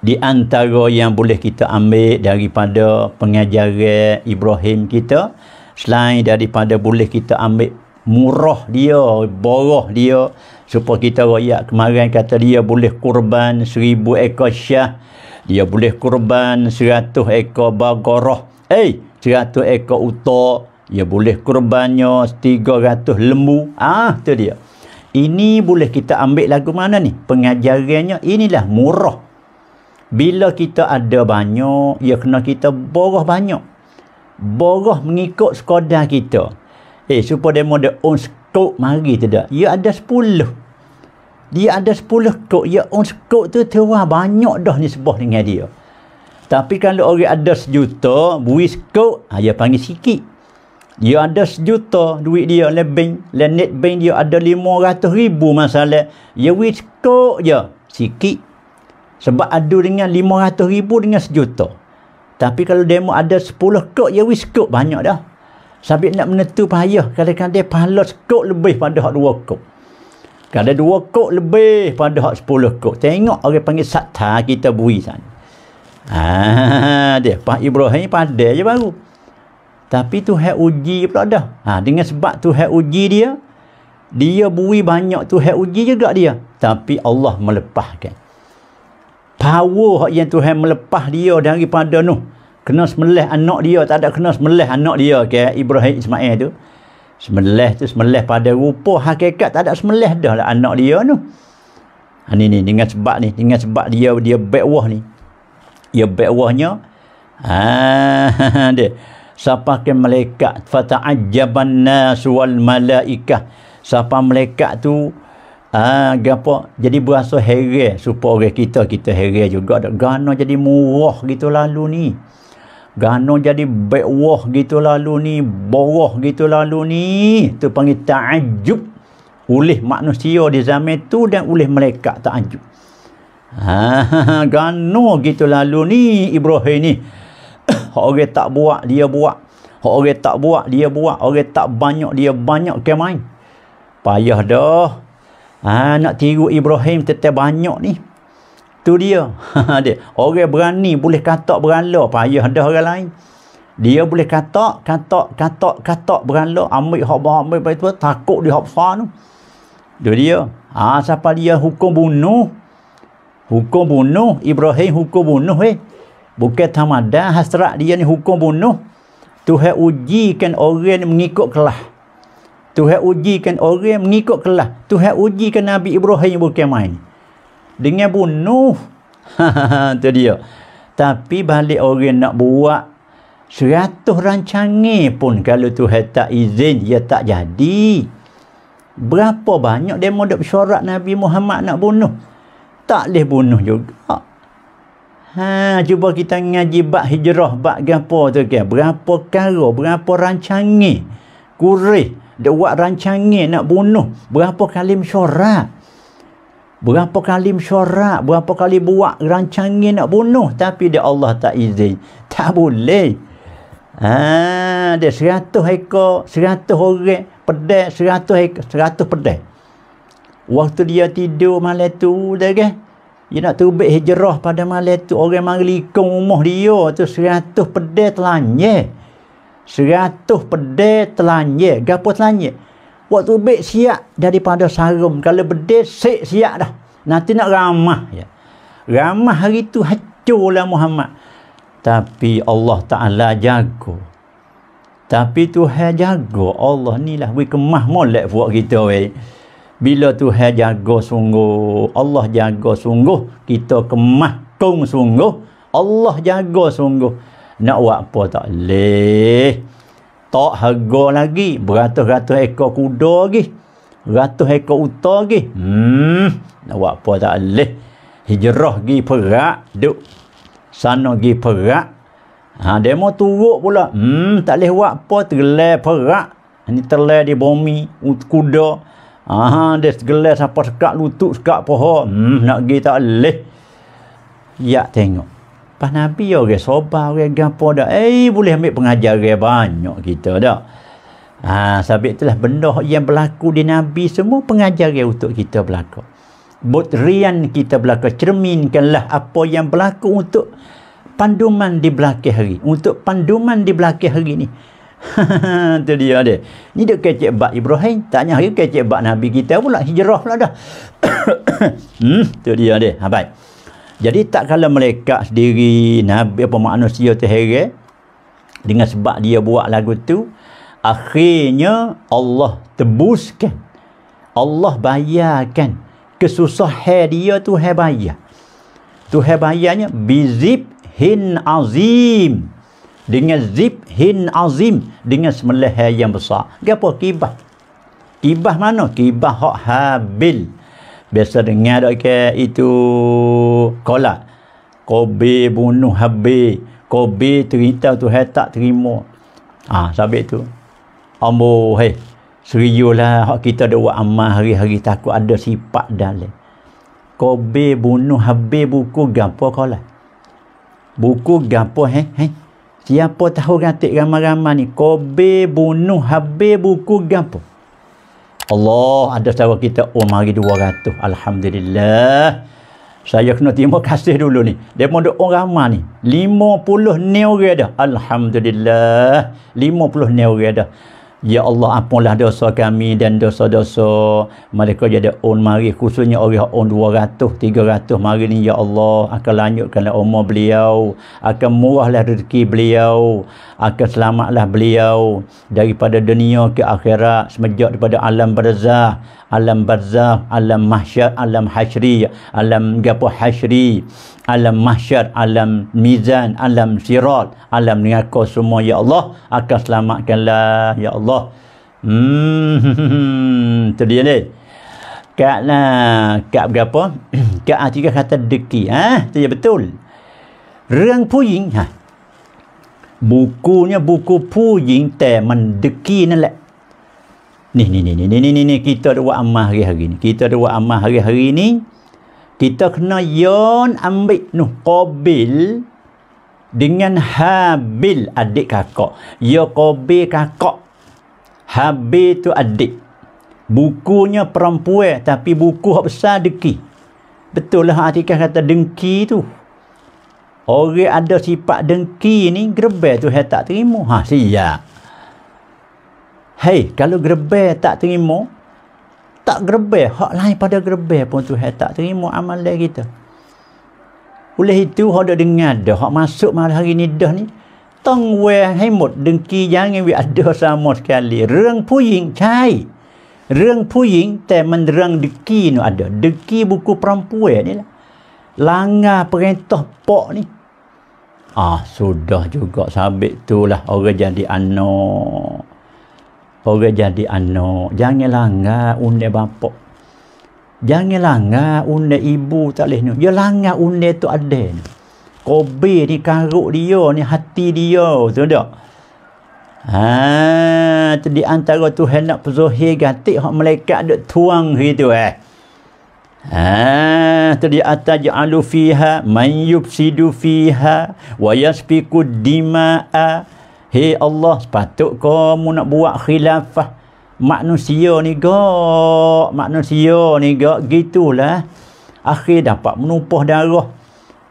di antara yang boleh kita ambil daripada pengajaran Ibrahim kita selain daripada boleh kita ambil murah dia, boroh dia supaya kita rakyat kemarin kata dia boleh kurban seribu ekor syah dia boleh kurban seratus ekor bagoroh eh, seratus ekor utak dia boleh kurbannya tiga ratus lembu ah, tu dia ini boleh kita ambil lagu mana ni pengajarannya inilah murah bila kita ada banyak ia ya kena kita boroh banyak boroh mengikut skoda kita eh supaya demo the own oh, scope mari tidak ia ya ada sepuluh. dia ada sepuluh scope ia ya, on oh, scope tu terlalu banyak dah ni sebuah dengan dia tapi kalau orang ada sejuta bui scope ha, dia panggil sikit dia ada sejuta duit dia le lah bank dia ada lima ratus ribu masalah dia with scope je sikit sebab ada dengan 500 ribu dengan sejuta. Tapi kalau demo ada sepuluh kot, ya wis kot banyak dah. Sampai nak menentu payah. Kadang-kadang palos kot lebih pada hak 2 kot. Kadang 2 kot lebih pada hak sepuluh kot. Tengok orang panggil sakta kita bui sana. Ah, dia Pak Ibrahim pada je baru. Tapi tu hak uji pula dah. Ha, dengan sebab tu hak uji dia, dia bui banyak tu hak uji juga dia. Tapi Allah melepaskan power hak yang Tuhan melepas dia daripada Nuh kena semelih anak dia tak ada kena semelih anak dia ke okay? Ibrahim Ismail tu semelih tu semelih pada rupa hakikat tak ada semelih dah lah anak dia tu ha, ni ni dengan sebab ni dengan sebab dia dia backwash ni dia backwashnya ha, dia siapa ke malaikat fata'ajaban nas wal malaikah siapa malaikat tu Ah, gapo, Jadi berasa heran supaya orang kita kita heran juga dak gano jadi murah gitu lalu ni. Gano jadi bewah gitu lalu ni, boroh gitu lalu ni. Tu panggil ta'ajub oleh manusia di zaman tu dan oleh mereka ta'ajub. Ha, ah, gano gitu lalu ni Ibrahim ni. Hak orang tak buat dia buat. Hak orang tak buat dia buat. Orang tak banyak dia banyak ke main. Payah dah. Ha, nak tiru Ibrahim tetap banyak ni. Tu dia. dia. Orang berani boleh katak berala. Payah dah orang lain. Dia boleh katak, katak, katak, katak berala. Ambil hak bahan, ambil bahan tu. Takut di hak besar tu. Tu dia. Ha, siapa dia hukum bunuh. Hukum bunuh. Ibrahim hukum bunuh eh. Bukan tamadah hasrat dia ni hukum bunuh. Tuhan ujikan orang yang mengikut kelah. Tuhan ujikan orang mengikut kelah. Tuhan ujikan Nabi Ibrahim bukan main. Dengan bunuh. Itu dia. Tapi balik orang nak buat seratus rancangan pun kalau Tuhan tak izin, dia tak jadi. Berapa banyak dia mahu bersyarat Nabi Muhammad nak bunuh? Tak boleh bunuh juga. Ha, cuba kita ngaji bak hijrah, bak gapo tu kan. Berapa kara, berapa rancangan. Kurih dia buat rancangan nak bunuh berapa kali mesyuarat berapa kali mesyuarat berapa kali buat rancangan nak bunuh tapi dia Allah tak izin tak boleh ha dia seratus ekor seratus orang pedek seratus ekor seratus pedek waktu dia tidur malam tu dia kan dia nak terubik hijrah pada malam tu orang mari ikut rumah dia tu seratus pedek telanjir Seratus pedih telanye, gapo telanye. Waktu bek siap daripada sarum. Kalau bedih, sik siap dah. Nanti nak ramah. Ya. Ramah hari tu hacurlah Muhammad. Tapi Allah Ta'ala jago. Tapi Tuhan jago. Allah ni lah. We kemah molek buat kita. Eh. Bila Tuhan jago sungguh. Allah jago sungguh. Kita kemah kong sungguh. Allah jago sungguh nak buat apa tak leh tak harga lagi beratus-ratus ekor kuda lagi ratus ekor uta lagi hmm nak buat apa tak leh hijrah pergi perak duk sana pergi perak ha, dia mau turut pula hmm tak boleh buat apa tergelar perak ini terlah di bumi kuda Aha, dia segelas apa sekat lutut sekat pohon hmm, nak pergi tak boleh ya tengok Pas Nabi ya, orang okay, sobat, orang okay, gapo dah. Eh, boleh ambil pengajar okay, banyak kita dah. Ha, sabit itulah benda yang berlaku di Nabi semua pengajar okay, untuk kita berlaku. Botrian kita berlaku. Cerminkanlah apa yang berlaku untuk panduman di belakang hari. Untuk panduman di belakang hari ni. Itu dia dia. Ni dia kecek bak Ibrahim. Tanya hari kecek bak Nabi kita pula. Hijrah pula dah. Hmm, itu hmm, dia dia. Ha, baik. Jadi tak kala mereka sendiri nabi apa manusia terheret dengan sebab dia buat lagu tu akhirnya Allah tebuskan. Allah bayarkan kesusahan dia tu hai bayar. Tu hai bayarnya bizib hin azim dengan zib hin azim dengan semelah yang besar. Gapo kibah? Kibah mana? Kibah hak habil biasa dengar dok ke itu kola kobe bunuh habi kobe cerita tu hai tak terima ah ha, sabik tu ambo hai seriulah hak kita ada buat amal hari-hari takut ada sifat dalam kobe bunuh habi buku gapo kola buku gapo hai hai siapa tahu ngatik ramai-ramai ni kobe bunuh habi buku gapo Allah ada sawah kita umari 200 Alhamdulillah saya kena terima kasih dulu ni dia pun orang ramah ni 50 ni orang dah Alhamdulillah 50 ni orang dah Ya Allah ampunlah dosa kami dan dosa-dosa mereka jadi on oh, mari khususnya orang on 200 300 mari ni ya Allah akan lanjutkanlah umur beliau akan murahlah rezeki beliau akan selamatlah beliau daripada dunia ke akhirat semenjak daripada alam barzah alam barzah alam mahsyar alam hasyri alam gapo hasyri alam mahsyar alam mizan alam sirat alam neraka semua ya Allah akan selamatkanlah ya Allah hmm terdia ni kat lah kat berapa kat ah, tiga kata deki ha? Eh? betul Rang puying, ha, Bukunya buku บุกูเนี่ยบุกูผู้หญิงแต่มันดกี้นั่นแหละนี่นี่นี่นี่นี่นี่ kita ada buat amal hari-hari ni kita ada buat amal hari-hari ni kita kena yon ambil nuh qabil dengan habil adik kakak ya qabil kakak habil tu adik bukunya perempuan tapi buku hak besar deki betul lah artikel kata dengki tu Orang ada sifat dengki ni gerbel tu hai tak terima. Ha siap. Hei, kalau gerbel tak terima, tak gerbel, hak lain pada gerbel pun tu hai tak terima amalan kita. Oleh itu hak ada dengar dah hak masuk malam hari ni dah ni tong we hai mod dengki jangan we ada sama sekali. Reng puying cai. Reng puying tapi men reng nu ada. Dengki buku perempuan ni lah langar perintah pok ni ah sudah juga sabit tu lah orang jadi anak orang jadi anak jangan langar undai bapak jangan langar undai ibu tak boleh ni dia ya, langar undai tu ada ni kobe ni karuk dia ni hati dia ha, tu tak Ah, di antara tu hendak pezohi gatik hak malaikat duk tuang gitu eh. Ah, ha, tadi ataj alu fiha man yufsidu fiha wa yasfiku dimaa. Hey Allah, patut kamu nak buat khilafah manusia ni gak, manusia ni gak gitulah. Akhir dapat menumpah darah.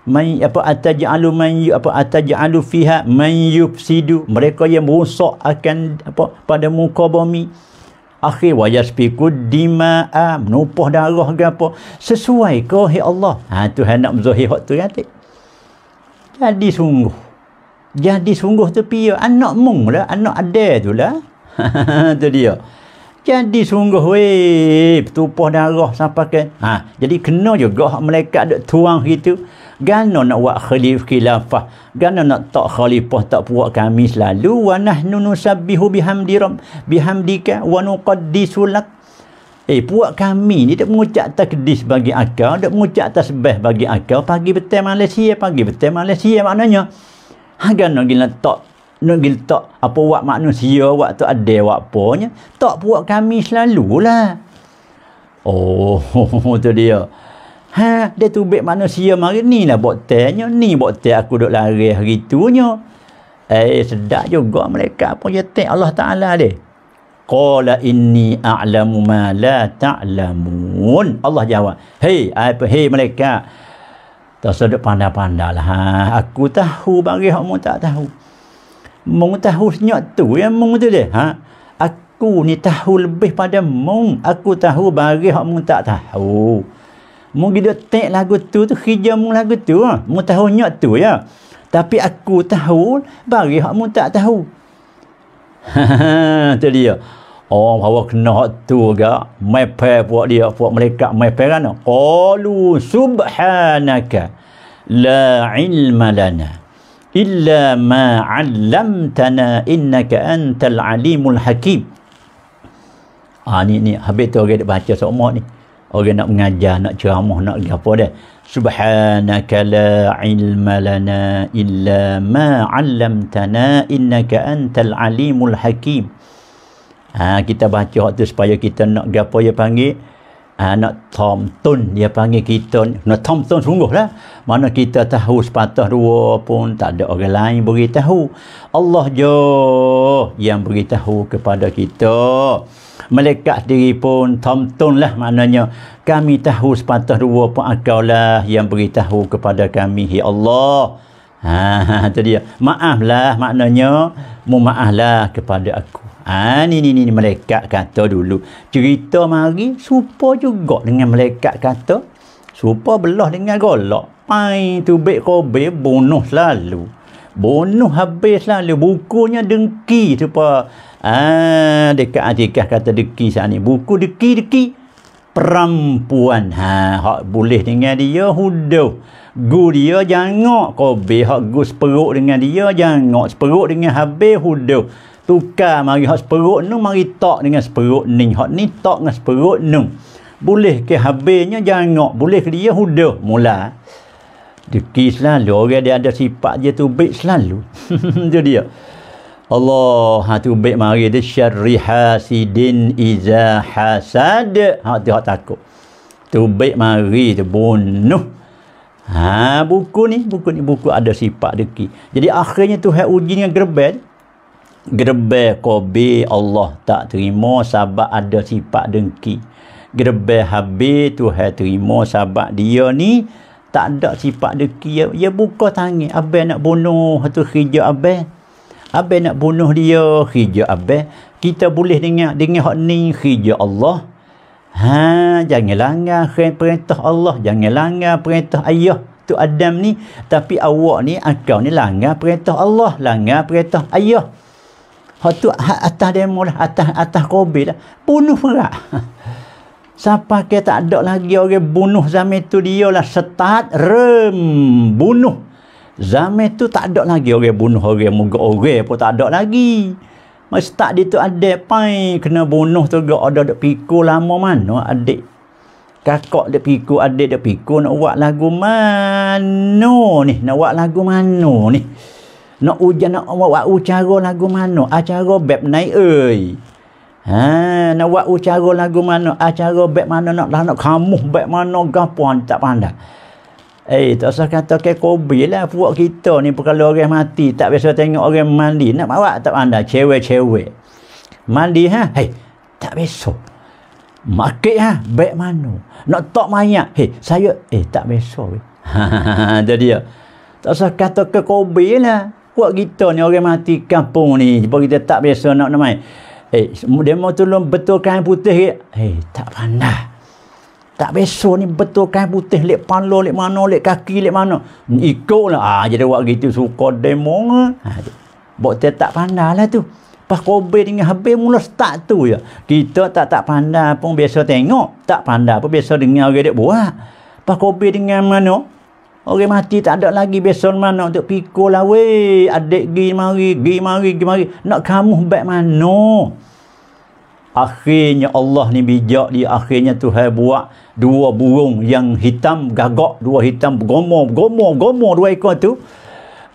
Man apa ataj alu man yu, apa ataj alu fiha man yufsidu. Mereka yang rosak akan apa pada muka bumi akhir wayas piku dimaa menumpah darah ke apa sesuai ke hi Allah ha tu hendak mzahir hak tu kata jadi sungguh jadi sungguh tu pia anak mung lah anak ada tu lah tu dia jadi sungguh weh bertumpah darah sampai ke kan? ha jadi kena juga hak malaikat tuang gitu gano nak buat khalif khilafah gano nak tak khalifah tak puak kami selalu wa nahnu nusabbihu bihamdi rab bihamdika wa nuqaddisu eh puak kami ni tak mengucap takdis bagi akal tak mengucap tasbih bagi akal pagi petang Malaysia pagi petang Malaysia maknanya ha gano gila tak nak gila tak apa buat manusia tu ada punya, tak puak kami selalulah oh tu dia Ha, dia tu baik manusia mari ni lah buat tanya, ni buat tanya aku duduk lari hari tu Eh, sedak juga mereka pun je tak Allah Ta'ala dia. Qala inni a'lamu ma la ta'lamun. Allah jawab, hei, apa, hei mereka. Tak sedap pandai-pandai lah. Ha, aku tahu bagi kamu tak tahu. Mengutahu senyap tu yang mengutahu dia. Ha, aku ni tahu lebih pada mung aku tahu bagi kamu tak tahu mu dia tek lagu tu tu hijau mu lagu tu ha. mu tahu nyak tu ya tapi aku tahu bagi hak mu tak tahu tu dia Oh, bawa kena hak tu ga mepe buat dia buat mereka mepe kan qalu subhanaka la ilma lana illa ma 'allamtana innaka antal alimul hakim ah ni ni habis tu orang baca semua ni orang nak mengajar nak ceramah nak lagi apa dia subhanaka la ilma lana illa ma 'allamtana innaka antal alimul hakim ha, kita baca waktu supaya kita nak gapo dia panggil ha, nak tomtun dia panggil kita nak tomtun sungguh lah mana kita tahu sepatah dua pun tak ada orang lain beritahu Allah jauh yang beritahu kepada kita melekat diri pun tomtun lah maknanya kami tahu sepatah dua pun akaulah yang beritahu kepada kami ya Allah ha, itu dia maaflah maknanya mu maaflah kepada aku ha ni ni ni melekat kata dulu cerita mari serupa juga dengan melekat kata serupa belah dengan golok pai tu tubik be bunuh selalu bunuh habis lalu bukunya dengki tu pa. Ah, dekat Atikah kata deki saat ni. Buku deki-deki perempuan. Ha, hak boleh dengan dia hudu. Gu dia jangok kobe hak gu seperuk dengan dia jangok seperuk dengan habis hudu. Tukar mari hak seperuk nu mari tok dengan seperuk ni hak ni tok dengan seperuk nu. Boleh ke habisnya jangok boleh ke dia hudu mula. Deki selalu orang dia ada sifat dia tu baik selalu. Jadi dia. Allah ha tu baik mari dia syarri hasidin iza hasad ha tu hak takut tu baik mari tu bunuh ha buku ni buku ni buku ada sifat deki jadi akhirnya tu hak uji dengan gerbel gerbel kobe Allah tak terima sebab ada sifat dengki gerbel habis tu hak terima sebab dia ni tak ada sifat deki ya, ya buka tangan abang nak bunuh tu kerja abang Abe nak bunuh dia hijau abe. Kita boleh dengar dengar hak ni hijau Allah. Ha jangan langgar perintah Allah, jangan langgar perintah ayah tu Adam ni tapi awak ni engkau ni langgar perintah Allah, langgar perintah ayah. Hak tu atas demo lah, atas atas kobil lah. Bunuh perak. Siapa kata tak ada lagi orang bunuh zaman tu dia lah. Setat, rem, bunuh. Zaman tu tak ada lagi orang bunuh orang, muka orang pun tak ada lagi. Masa tak dia tu adik pai kena bunuh tu gak ada dak pikul lama mana adik. Kakak dak pikul adik dak pikul nak buat lagu mana ni? Nak buat lagu mana ni? Nak ujar nak buat ucara lagu mana? Acara beb naik oi. Ha, nak buat ucara lagu mana? Acara beb mana nak nak kamu beb mana gapuan tak pandai. Eh, tak usah kata ke kobi lah. Puak kita ni kalau orang mati, tak biasa tengok orang mandi. Nak bawa tak anda, cewek-cewek. Mandi, ha? Hei, tak biasa. Makit, ha? Baik mana? Nak tak mayak? Hei, saya, eh, tak biasa. Ha, ha, ha, dia. Tak usah kata ke kobi lah. Puak kita ni orang mati kampung ni. Sebab kita tak biasa nak namai. Eh, dia mau tolong betul kain putih ya? hei eh, tak pandai tak besok ni betul kain putih lek panlo lek mano lek kaki lek mano ikutlah ah jadi buat gitu suka demo ha buat dia tak pandailah tu pas kobe dengan habis mula start tu ya kita tak tak pandai pun biasa tengok tak pandai pun biasa dengar orang dia buat pas kobe dengan mana orang mati tak ada lagi biasa mana untuk pikul lah weh adik gi mari gi mari gi mari nak kamu baik mana akhirnya Allah ni bijak dia akhirnya Tuhan buat dua burung yang hitam gagak dua hitam gomor gomor gomor dua ekor tu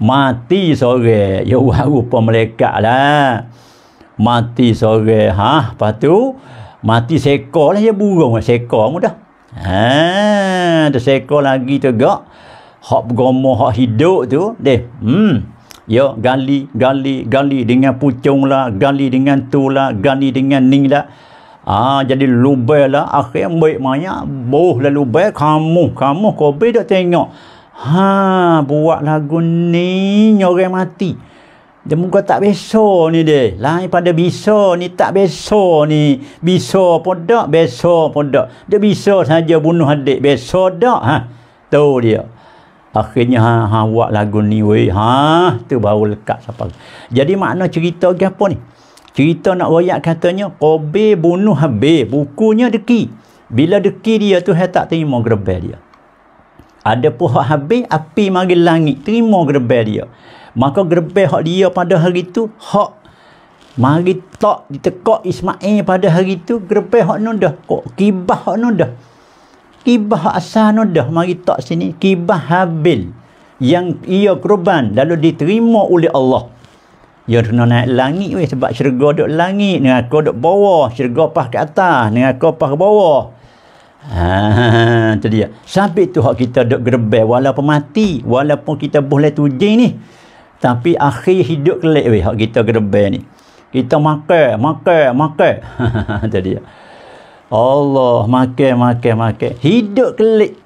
mati sore ya rupa malaikat lah mati sore ha lepas tu mati sekor lah ya burung sekor mudah ha ada sekor lagi tegak hak bergomor hak hidup tu deh hmm ya gali gali gali dengan pucung lah gali dengan tu lah gali dengan ni lah Ah jadi lubai lah akhirnya baik maya boh lah lubai kamu kamu kau beda tengok ha buat lagu ni orang mati dia muka tak beso ni deh lain pada bisa ni tak beso ni bisa pun tak beso pun tak dia bisa saja bunuh adik beso tak ha tu dia Akhirnya ha, ha buat lagu ni wey. Ha tu baru lekat siapa. Jadi makna cerita ke apa ni? Cerita nak royak katanya Kobe bunuh habe bukunya deki. Bila deki dia tu hai tak terima gerbel dia. Ada pun hak Habib api mari langit terima gerbel dia. Maka gerbel hak dia pada hari tu hak mari tak ditekak Ismail pada hari tu gerbel hak nunda kok kibah hak nunda kibah asano dah mari tak sini kibah habil yang ia korban lalu diterima oleh Allah ya, ia kena naik langit weh sebab syurga dok langit dengan kau duk bawah syurga pas ke atas dengan kau pas ke bawah ha dia sampai tu hak kita dok gerbel walaupun mati walaupun kita boleh tujuh ni tapi akhir hidup kelak weh hak kita gerbel ni kita makan makan makan tadi Allah makan makan makan hidup kelik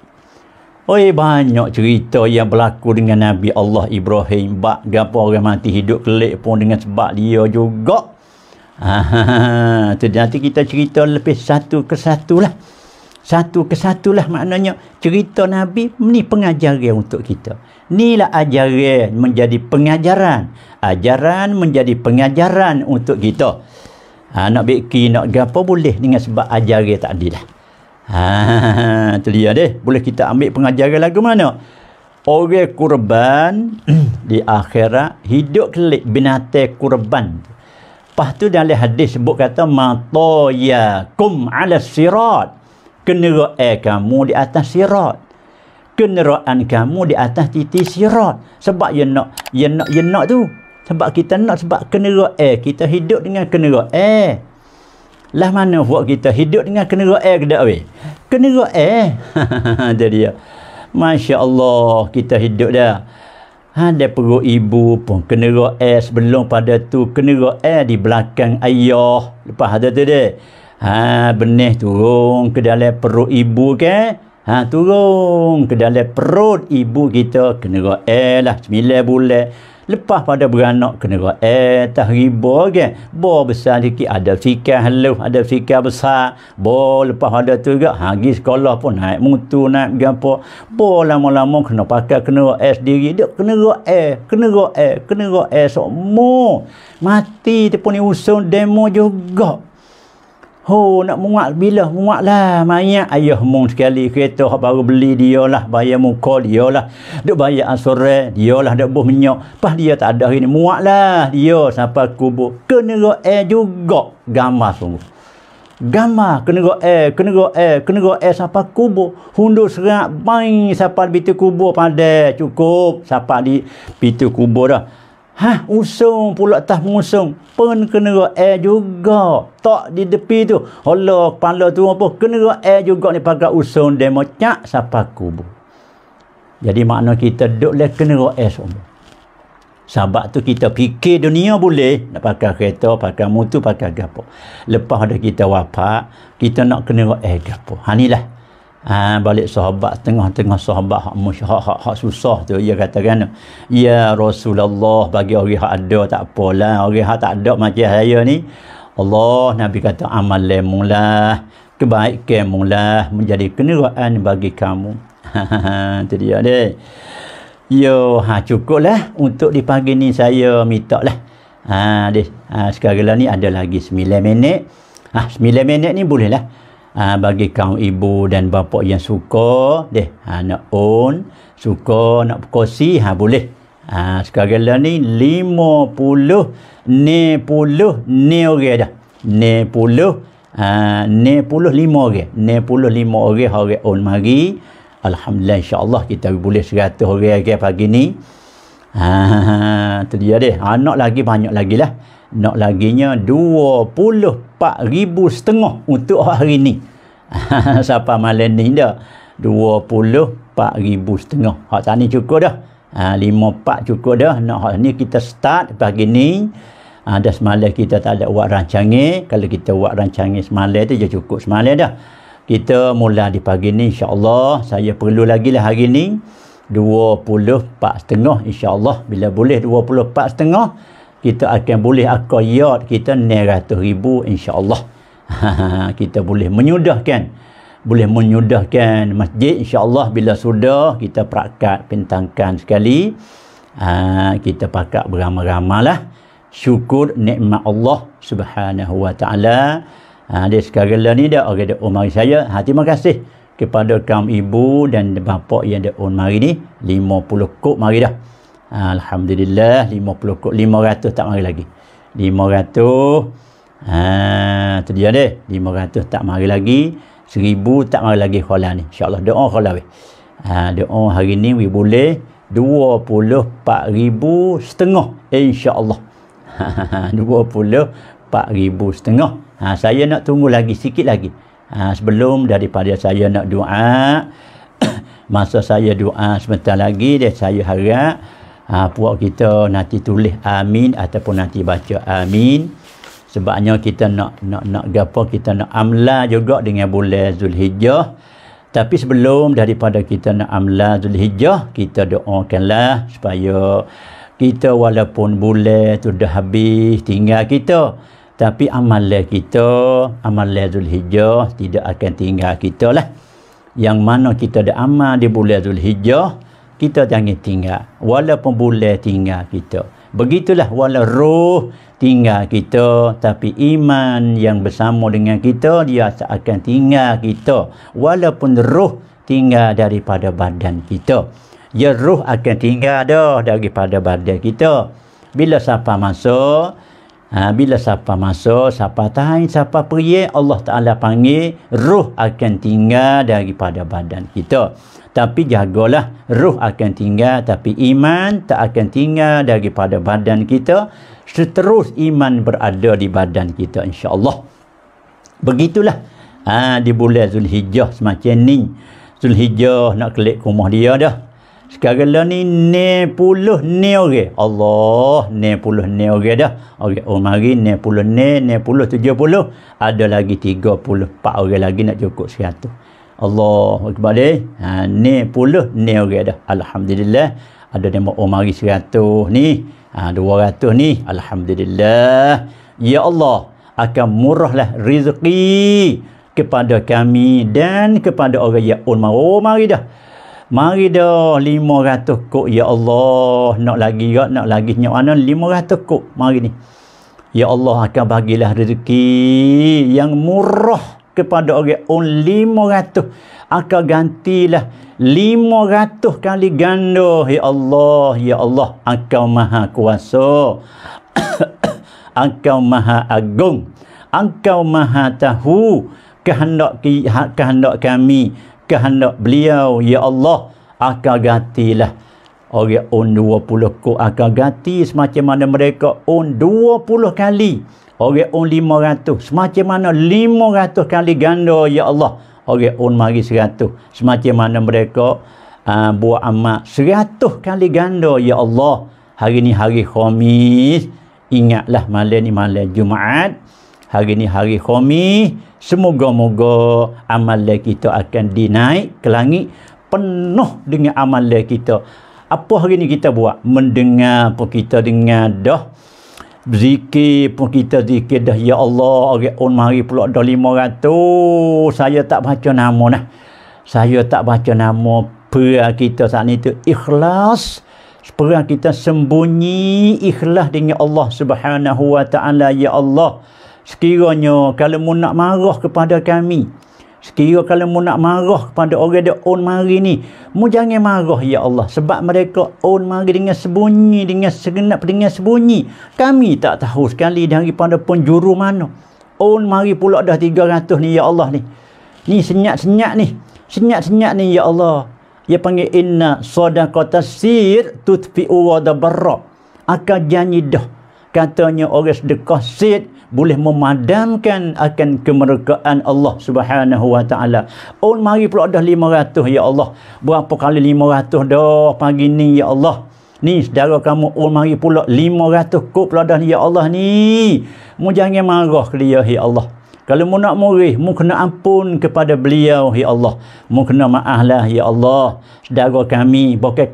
oi banyak cerita yang berlaku dengan Nabi Allah Ibrahim bak gapo orang mati hidup kelik pun dengan sebab dia juga Ha, nanti kita cerita lebih satu ke satu lah. Satu ke satu lah maknanya cerita Nabi ni pengajaran untuk kita. lah ajaran menjadi pengajaran. Ajaran menjadi pengajaran untuk kita. Ha, nak beki, nak gapa boleh dengan sebab ajaran tadi dah. Ha, tu dia deh. Boleh kita ambil pengajaran lagu mana? Orang kurban di akhirat hidup kelik binatang kurban. Lepas tu dalam hadis sebut kata matayakum ala sirat. Kenderaan kamu di atas sirat. Kenderaan kamu di atas titik sirat. Sebab yang nak yang nak yang nak tu sebab kita nak sebab kenera air kita hidup dengan kenera air lah mana buat kita hidup dengan kenera air ke tak weh kenera air jadi ya Masya Allah kita hidup dah ha, dia perlu ibu pun kenera air sebelum pada tu kenera air di belakang ayah lepas ada tu dia ha, benih turun ke dalam perut ibu ke ha, turun ke dalam perut ibu kita kenera air lah 9 bulan lepas pada beranak ke negara eh tak riba kan bo besar sikit ada fikir lu ada fikir besar bo lepas pada tu juga hagi sekolah pun naik mutu naik gapo bo lama-lama kena pakai kena S diri dia kena ro eh kena ro eh kena ro eh semua mati tu pun ni usung demo juga Ho nak muak bila muak lah mayak ayah mung sekali kereta hak baru beli dia lah bayar muka dia lah duk bayar asore dia lah duk buh menyok pas dia tak ada ini ni muak lah dia sampai kubur kena ro eh juga gama sungguh gama kena ro eh kena ro air kena ro eh sampai kubur hundur serak bang sampai pintu kubur pada cukup sampai di pintu kubur dah Ha, usung pula atas mengusung. Pun kena air juga. Tak di depi tu. Allah, kepala tu apa. Kena air juga ni pakai usung. Dia macam siapa kubur. Jadi makna kita duduk leh kena air semua. Sebab tu kita fikir dunia boleh. Nak pakai kereta, pakai motor, pakai gapo. Lepas dah kita wafat, kita nak kena air gapo. Hanilah. Ha, lah ha, balik sahabat tengah-tengah sahabat hak musyah hak, hak susah tu dia kata kan ya Rasulullah bagi orang hak ada tak apalah orang hak tak ada macam saya ni Allah Nabi kata amal lemulah kebaikan mulah menjadi keneraan bagi kamu itu dia deh yo ha cukup lah untuk di pagi ni saya minta lah ha deh ha, sekarang ni ada lagi 9 minit ha 9 minit ni boleh lah ha, bagi kaum ibu dan bapa yang suka deh ha, nak own suka nak berkongsi ha boleh ha, sekarang ni 50 ni puluh ni orang dah ni puluh ha, ni puluh lima orang ni puluh lima orang orang on mari Alhamdulillah insyaAllah kita boleh 100 orang lagi pagi ni ha, ha, ha, tu dia deh anak lagi banyak lagi lah nak laginya ribu setengah untuk hari ni siapa malam ni dah dua puluh ribu setengah hak tani cukup dah ha, 5 pak cukup dah nak hak ni kita start pagi ni ha, dah semalam kita tak ada buat rancangnya kalau kita buat rancangnya semalam tu dia cukup semalam dah kita mula di pagi ni insyaAllah saya perlu lagi lah hari ni dua puluh 24 setengah insyaAllah bila boleh dua puluh 24 setengah kita akan boleh akal yad kita ni ratus ribu insyaAllah kita boleh menyudahkan boleh menyudahkan masjid insyaAllah bila sudah kita perakat pentangkan sekali ha, kita pakat beramah-ramah syukur nikmat Allah subhanahu wa ta'ala ha, dia sekarang ni dia orang dia umari saya ha, terima kasih kepada kaum ibu dan bapa yang dia umari ni lima puluh kok mari dah Alhamdulillah 50 500 tak mari lagi 500 ha, ah, tu dia deh 500 tak mari lagi 1000 tak mari lagi khala ni insya Allah doa khala weh ha, doa hari ni we boleh 24000 setengah insya insyaAllah 24000 setengah ha, saya nak tunggu lagi sikit lagi ha, sebelum daripada saya nak doa masa saya doa sebentar lagi deh saya harap ha, puak kita nanti tulis amin ataupun nanti baca amin sebabnya kita nak nak nak gapo kita nak amla juga dengan bulan Zulhijjah tapi sebelum daripada kita nak amla Zulhijjah kita doakanlah supaya kita walaupun bulan tu dah habis tinggal kita tapi amalan kita amalan Zulhijjah tidak akan tinggal kita lah yang mana kita dah amal di bulan Zulhijjah kita jangan tinggal walaupun boleh tinggal kita begitulah walaupun roh tinggal kita tapi iman yang bersama dengan kita dia tak akan tinggal kita walaupun roh tinggal daripada badan kita ya roh akan tinggal dah daripada badan kita bila siapa masuk Ha, bila siapa masuk, siapa tahan, siapa pergi, Allah Ta'ala panggil, ruh akan tinggal daripada badan kita. Tapi jagalah, ruh akan tinggal, tapi iman tak akan tinggal daripada badan kita. Seterus iman berada di badan kita, insya Allah. Begitulah, ha, di bulan Zulhijjah semacam ni. Zulhijjah nak kelik kumah dia dah. Sekarang lah ni ni puluh ni orang. Okay. Allah ni puluh ni orang okay dah. Okey, oh mari ni puluh ni, ni puluh tujuh puluh. Ada lagi tiga puluh, empat orang lagi nak cukup seratus. Allah Akbar ni. Ha, ni puluh ni orang okay dah. Alhamdulillah. Ada ni oh mari seratus ni. Ha, dua ratus ni. Alhamdulillah. Ya Allah akan murahlah rezeki kepada kami dan kepada orang yang umar. Oh dah. Mari dah ratus kok ya Allah nak lagi ya nak lagi nyok lima ratus kok mari ni. Ya Allah akan bagilah rezeki yang murah kepada orang oh, lima ratus akan gantilah lima ratus kali ganda ya Allah ya Allah akan maha kuasa akan maha agung akan maha tahu kehendak kehendak kami kehendak beliau ya Allah akan gantilah orang un 20 ku akan ganti semacam mana mereka un 20 kali orang un 500 semacam mana 500 kali ganda ya Allah orang on mari 100 semacam mana mereka uh, buat amat 100 kali ganda ya Allah hari ni hari khamis ingatlah malam ni malam jumaat hari ini hari khomi semoga-moga amalan kita akan dinaik ke langit penuh dengan amalan kita apa hari ini kita buat mendengar pun kita dengar dah zikir pun kita zikir dah ya Allah orang on mari pula dah 500 saya tak baca nama nah saya tak baca nama perang kita saat ni tu ikhlas perang kita sembunyi ikhlas dengan Allah subhanahu wa ta'ala ya Allah sekiranya kalau mu nak marah kepada kami sekiranya kalau mu nak marah kepada orang dia on mari ni mu jangan marah ya Allah sebab mereka on mari dengan sembunyi dengan segenap dengan sembunyi kami tak tahu sekali daripada penjuru mana on mari pula dah 300 ni ya Allah ni ni senyap-senyap ni senyap-senyap ni ya Allah dia panggil inna sadaqata sir tutfi'u wa dabarra akan janji dah katanya orang sedekah sir boleh memadamkan akan kemerdekaan Allah Subhanahu wa taala. Oh mari pula dah 500 ya Allah. Berapa kali 500 dah pagi ni ya Allah. Ni saudara kamu oh mari pula 500 kok pula dah ya Allah ni. Mu jangan marah kelia ya Allah. Kalau mu nak murih, mu kena ampun kepada beliau, Ya Allah. Mu kena maaflah, Ya Allah. Sedara kami, bukan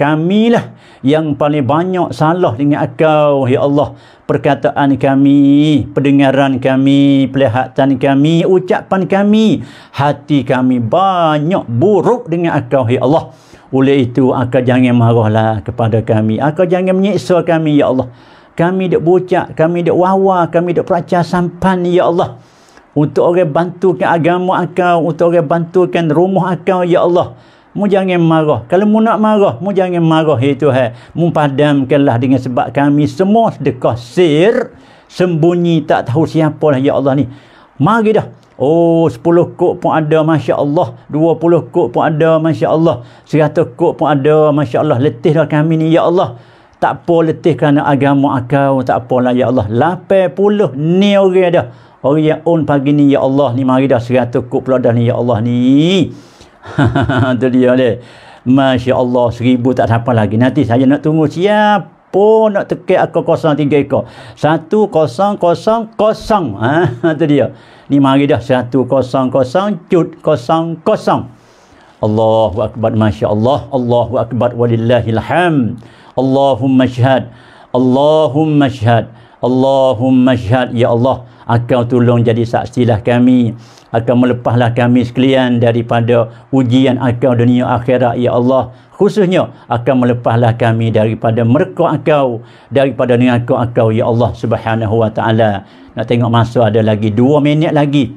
lah yang paling banyak salah dengan akau, Ya Allah. Perkataan kami, pendengaran kami, pelihatan kami, ucapan kami, hati kami banyak buruk dengan akau, Ya Allah. Oleh itu, akau jangan marahlah kepada kami. Akau jangan menyiksa kami, Ya Allah. Kami dek bucak, kami dek wawa, kami dek peracah sampan, Ya Allah untuk orang bantukan agama akau untuk orang bantukan rumah akau ya Allah mu jangan marah kalau mu nak marah mu jangan marah ya Tuhan mu padamkanlah dengan sebab kami semua sedekah sir sembunyi tak tahu siapa lah ya Allah ni mari dah Oh, sepuluh kok pun ada, Masya Allah. Dua puluh kok pun ada, Masya Allah. 100 kok pun ada, Masya Allah. Letih dah kami ni, Ya Allah. Tak apa letih kerana agama akau, tak apa lah, Ya Allah. puluh ni orang dah orang yang on pagi ni ya Allah ni mari dah 100 kop dah ni ya Allah ni tu dia ni Masya Allah seribu tak sampai lagi nanti saya nak tunggu siapa nak tekit aku kosong tiga ekor satu kosong kosong kosong ha, tu dia ni mari dah satu kosong kosong cut kosong kosong Allahu Akbar Masya Allah Allahu Akbar walillahilham Allahumma syahad Allahumma syahad Allahumma syahad ya Allah akan tolong jadi saksilah kami akan melepahlah kami sekalian daripada ujian akal dunia akhirat ya Allah khususnya akan melepahlah kami daripada mereka akal daripada neraka akal ya Allah subhanahu wa taala nak tengok masa ada lagi dua minit lagi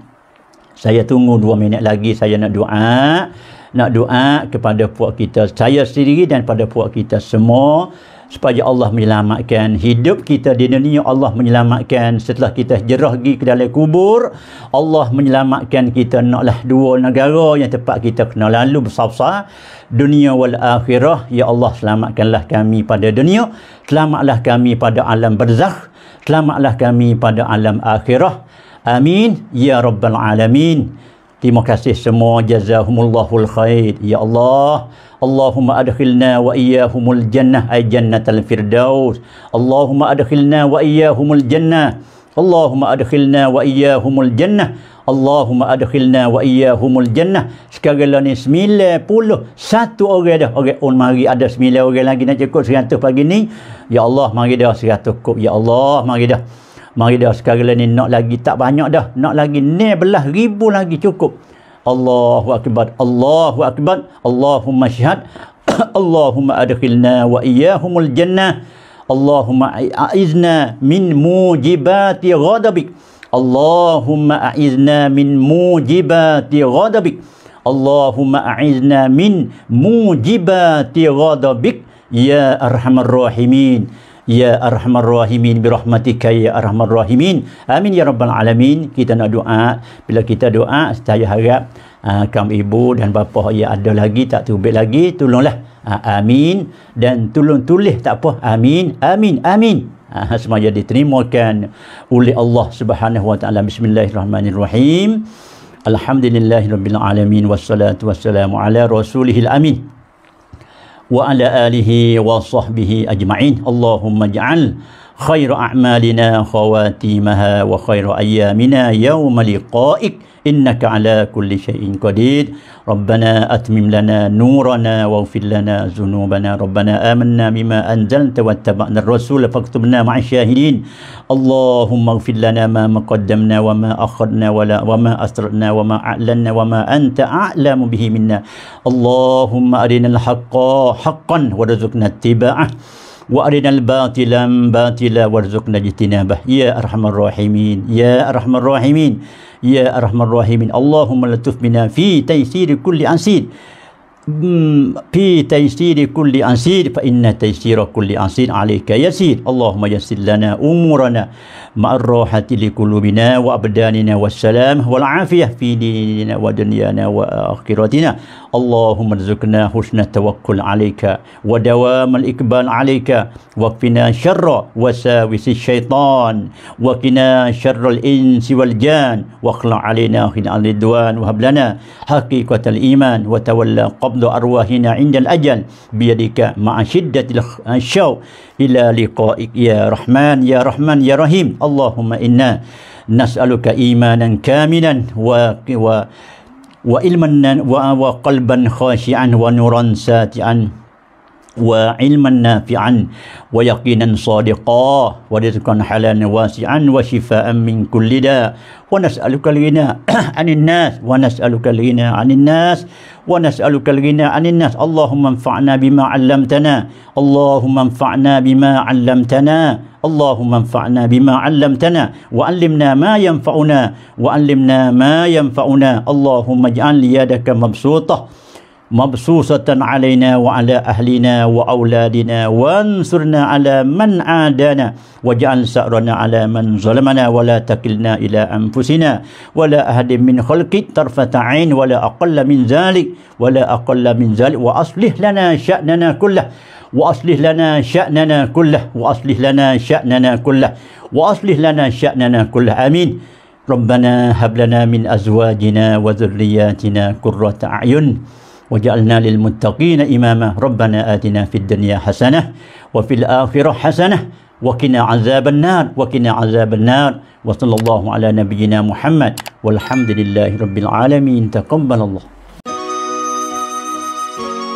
saya tunggu dua minit lagi saya nak doa nak doa kepada puak kita saya sendiri dan pada puak kita semua supaya Allah menyelamatkan hidup kita di dunia Allah menyelamatkan setelah kita jerah pergi ke dalam kubur Allah menyelamatkan kita naklah dua negara yang tempat kita kena lalu bersafsah dunia wal akhirah ya Allah selamatkanlah kami pada dunia selamatlah kami pada alam berzakh selamatlah kami pada alam akhirah amin ya rabbal alamin Terima kasih semua jazahumullahul khair. Ya Allah, Allahumma adkhilna wa iyyahumul jannah ay jannatal firdaus. Allahumma adkhilna wa iyyahumul jannah. Allahumma adkhilna wa iyyahumul jannah. Allahumma adkhilna wa iyyahumul jannah. Sekarang ni sembilan puluh. Satu orang dah. Orang okay, oh, mari ada sembilan orang lagi nak cukup seratus pagi ni. Ya Allah, mari dah seratus cukup. Ya Allah, mari dah. Mari dah sekarang ni nak lagi tak banyak dah. Nak lagi ni belah ribu lagi cukup. Allahu Akbar. Allahu Akbar. Allahumma syihad. Allahumma adkhilna wa iyahumul jannah. Allahumma a'izna min mujibati ghadabik. Allahumma a'izna min mujibati ghadabik. Allahumma a'izna min mujibati ghadabik. Ya Arhamar Rahimin. Ya Arhamar Rahimin bi rahmatika ya Arhamar Rahimin. Amin ya rabbal alamin. Kita nak doa. Bila kita doa, saya harap uh, kaum ibu dan bapa yang ada lagi tak terubik lagi, tolonglah. Uh, amin dan tolong tulis tak apa. Amin. Amin. Amin. Uh, semuanya diterimakan oleh Allah Subhanahu wa taala. Bismillahirrahmanirrahim. Alhamdulillahirabbil alamin wassalatu wassalamu ala rasulihil amin wa ala alihi wa sahbihi ajma'in Allahumma ja'al khairu a'malina khawatimaha wa khairu ayyamina yawma liqa'ik innaka ala kulli syai'in qadid rabbana atmim lana nurana wa fil lana dhunubana rabbana amanna bima anzalta wattaba'na ar-rasul faktubna ma'a syahidin allahumma ighfir lana ma maqaddamna wa ma akhadna wa wa ma asrarna wa ma a'lanna wa ma anta a'lamu bihi minna allahumma arinal haqqo haqqan warzuqna ittiba'ah وأرنا الباطل باطلا وارزقنا اجتنابه يا أرحم الراحمين يا أرحم الراحمين يا أرحم الراحمين اللهم لطف بنا في تيسير كل أنسين في تيسير كل أنسير فإن تيسير كل أنسير عليك يسير اللهم يسر لنا أمورنا مع الروحة لقلوبنا وأبداننا والسلام والعافية في ديننا ودنيانا وآخرتنا اللهم ارزقنا حسن التوكل عليك ودوام الإقبال عليك وقنا شر وساوس الشيطان وقنا شر الإنس والجان واخلع علينا خلع الردوان وهب لنا حقيقة الإيمان وتولى قبض أرواحنا عند الأجل بيدك مع شدة الشوق إلى لقائك يا رحمن يا رحمن يا رحيم اللهم إنا نسألك إيمانا كاملا و, و... وإلما وقلبا خاشعا ونورا ساتعا وعلما نافعا ويقينا صادقا ورزقا حلالا واسعا وشفاء من كل داء ونسألك الغنى عن الناس ونسألك الغنى عن الناس ونسألك الغنى عن الناس اللهم انفعنا بما علمتنا اللهم انفعنا بما علمتنا اللهم انفعنا بما علمتنا وعلمنا ما ينفعنا وعلمنا ما ينفعنا اللهم اجعل يدك مبسوطه مبسوسة علينا وعلى أهلنا وأولادنا وانصرنا على من عادانا واجعل سأرنا على من ظلمنا ولا تكلنا إلى أنفسنا ولا أحد من خلق طرفة عين ولا أقل من ذلك ولا أقل من ذلك وأصلح لنا شأننا كله وأصلح لنا شأننا كله وأصلح لنا شأننا كله وأصلح لنا شأننا كله آمين ربنا هب لنا من أزواجنا وذرياتنا قرة أعين وجعلنا للمتقين إماما ربنا آتنا في الدنيا حسنة وفي الآخرة حسنة وقنا عذاب النار وقنا عذاب النار وصلى الله على نبينا محمد والحمد لله رب العالمين تقبل الله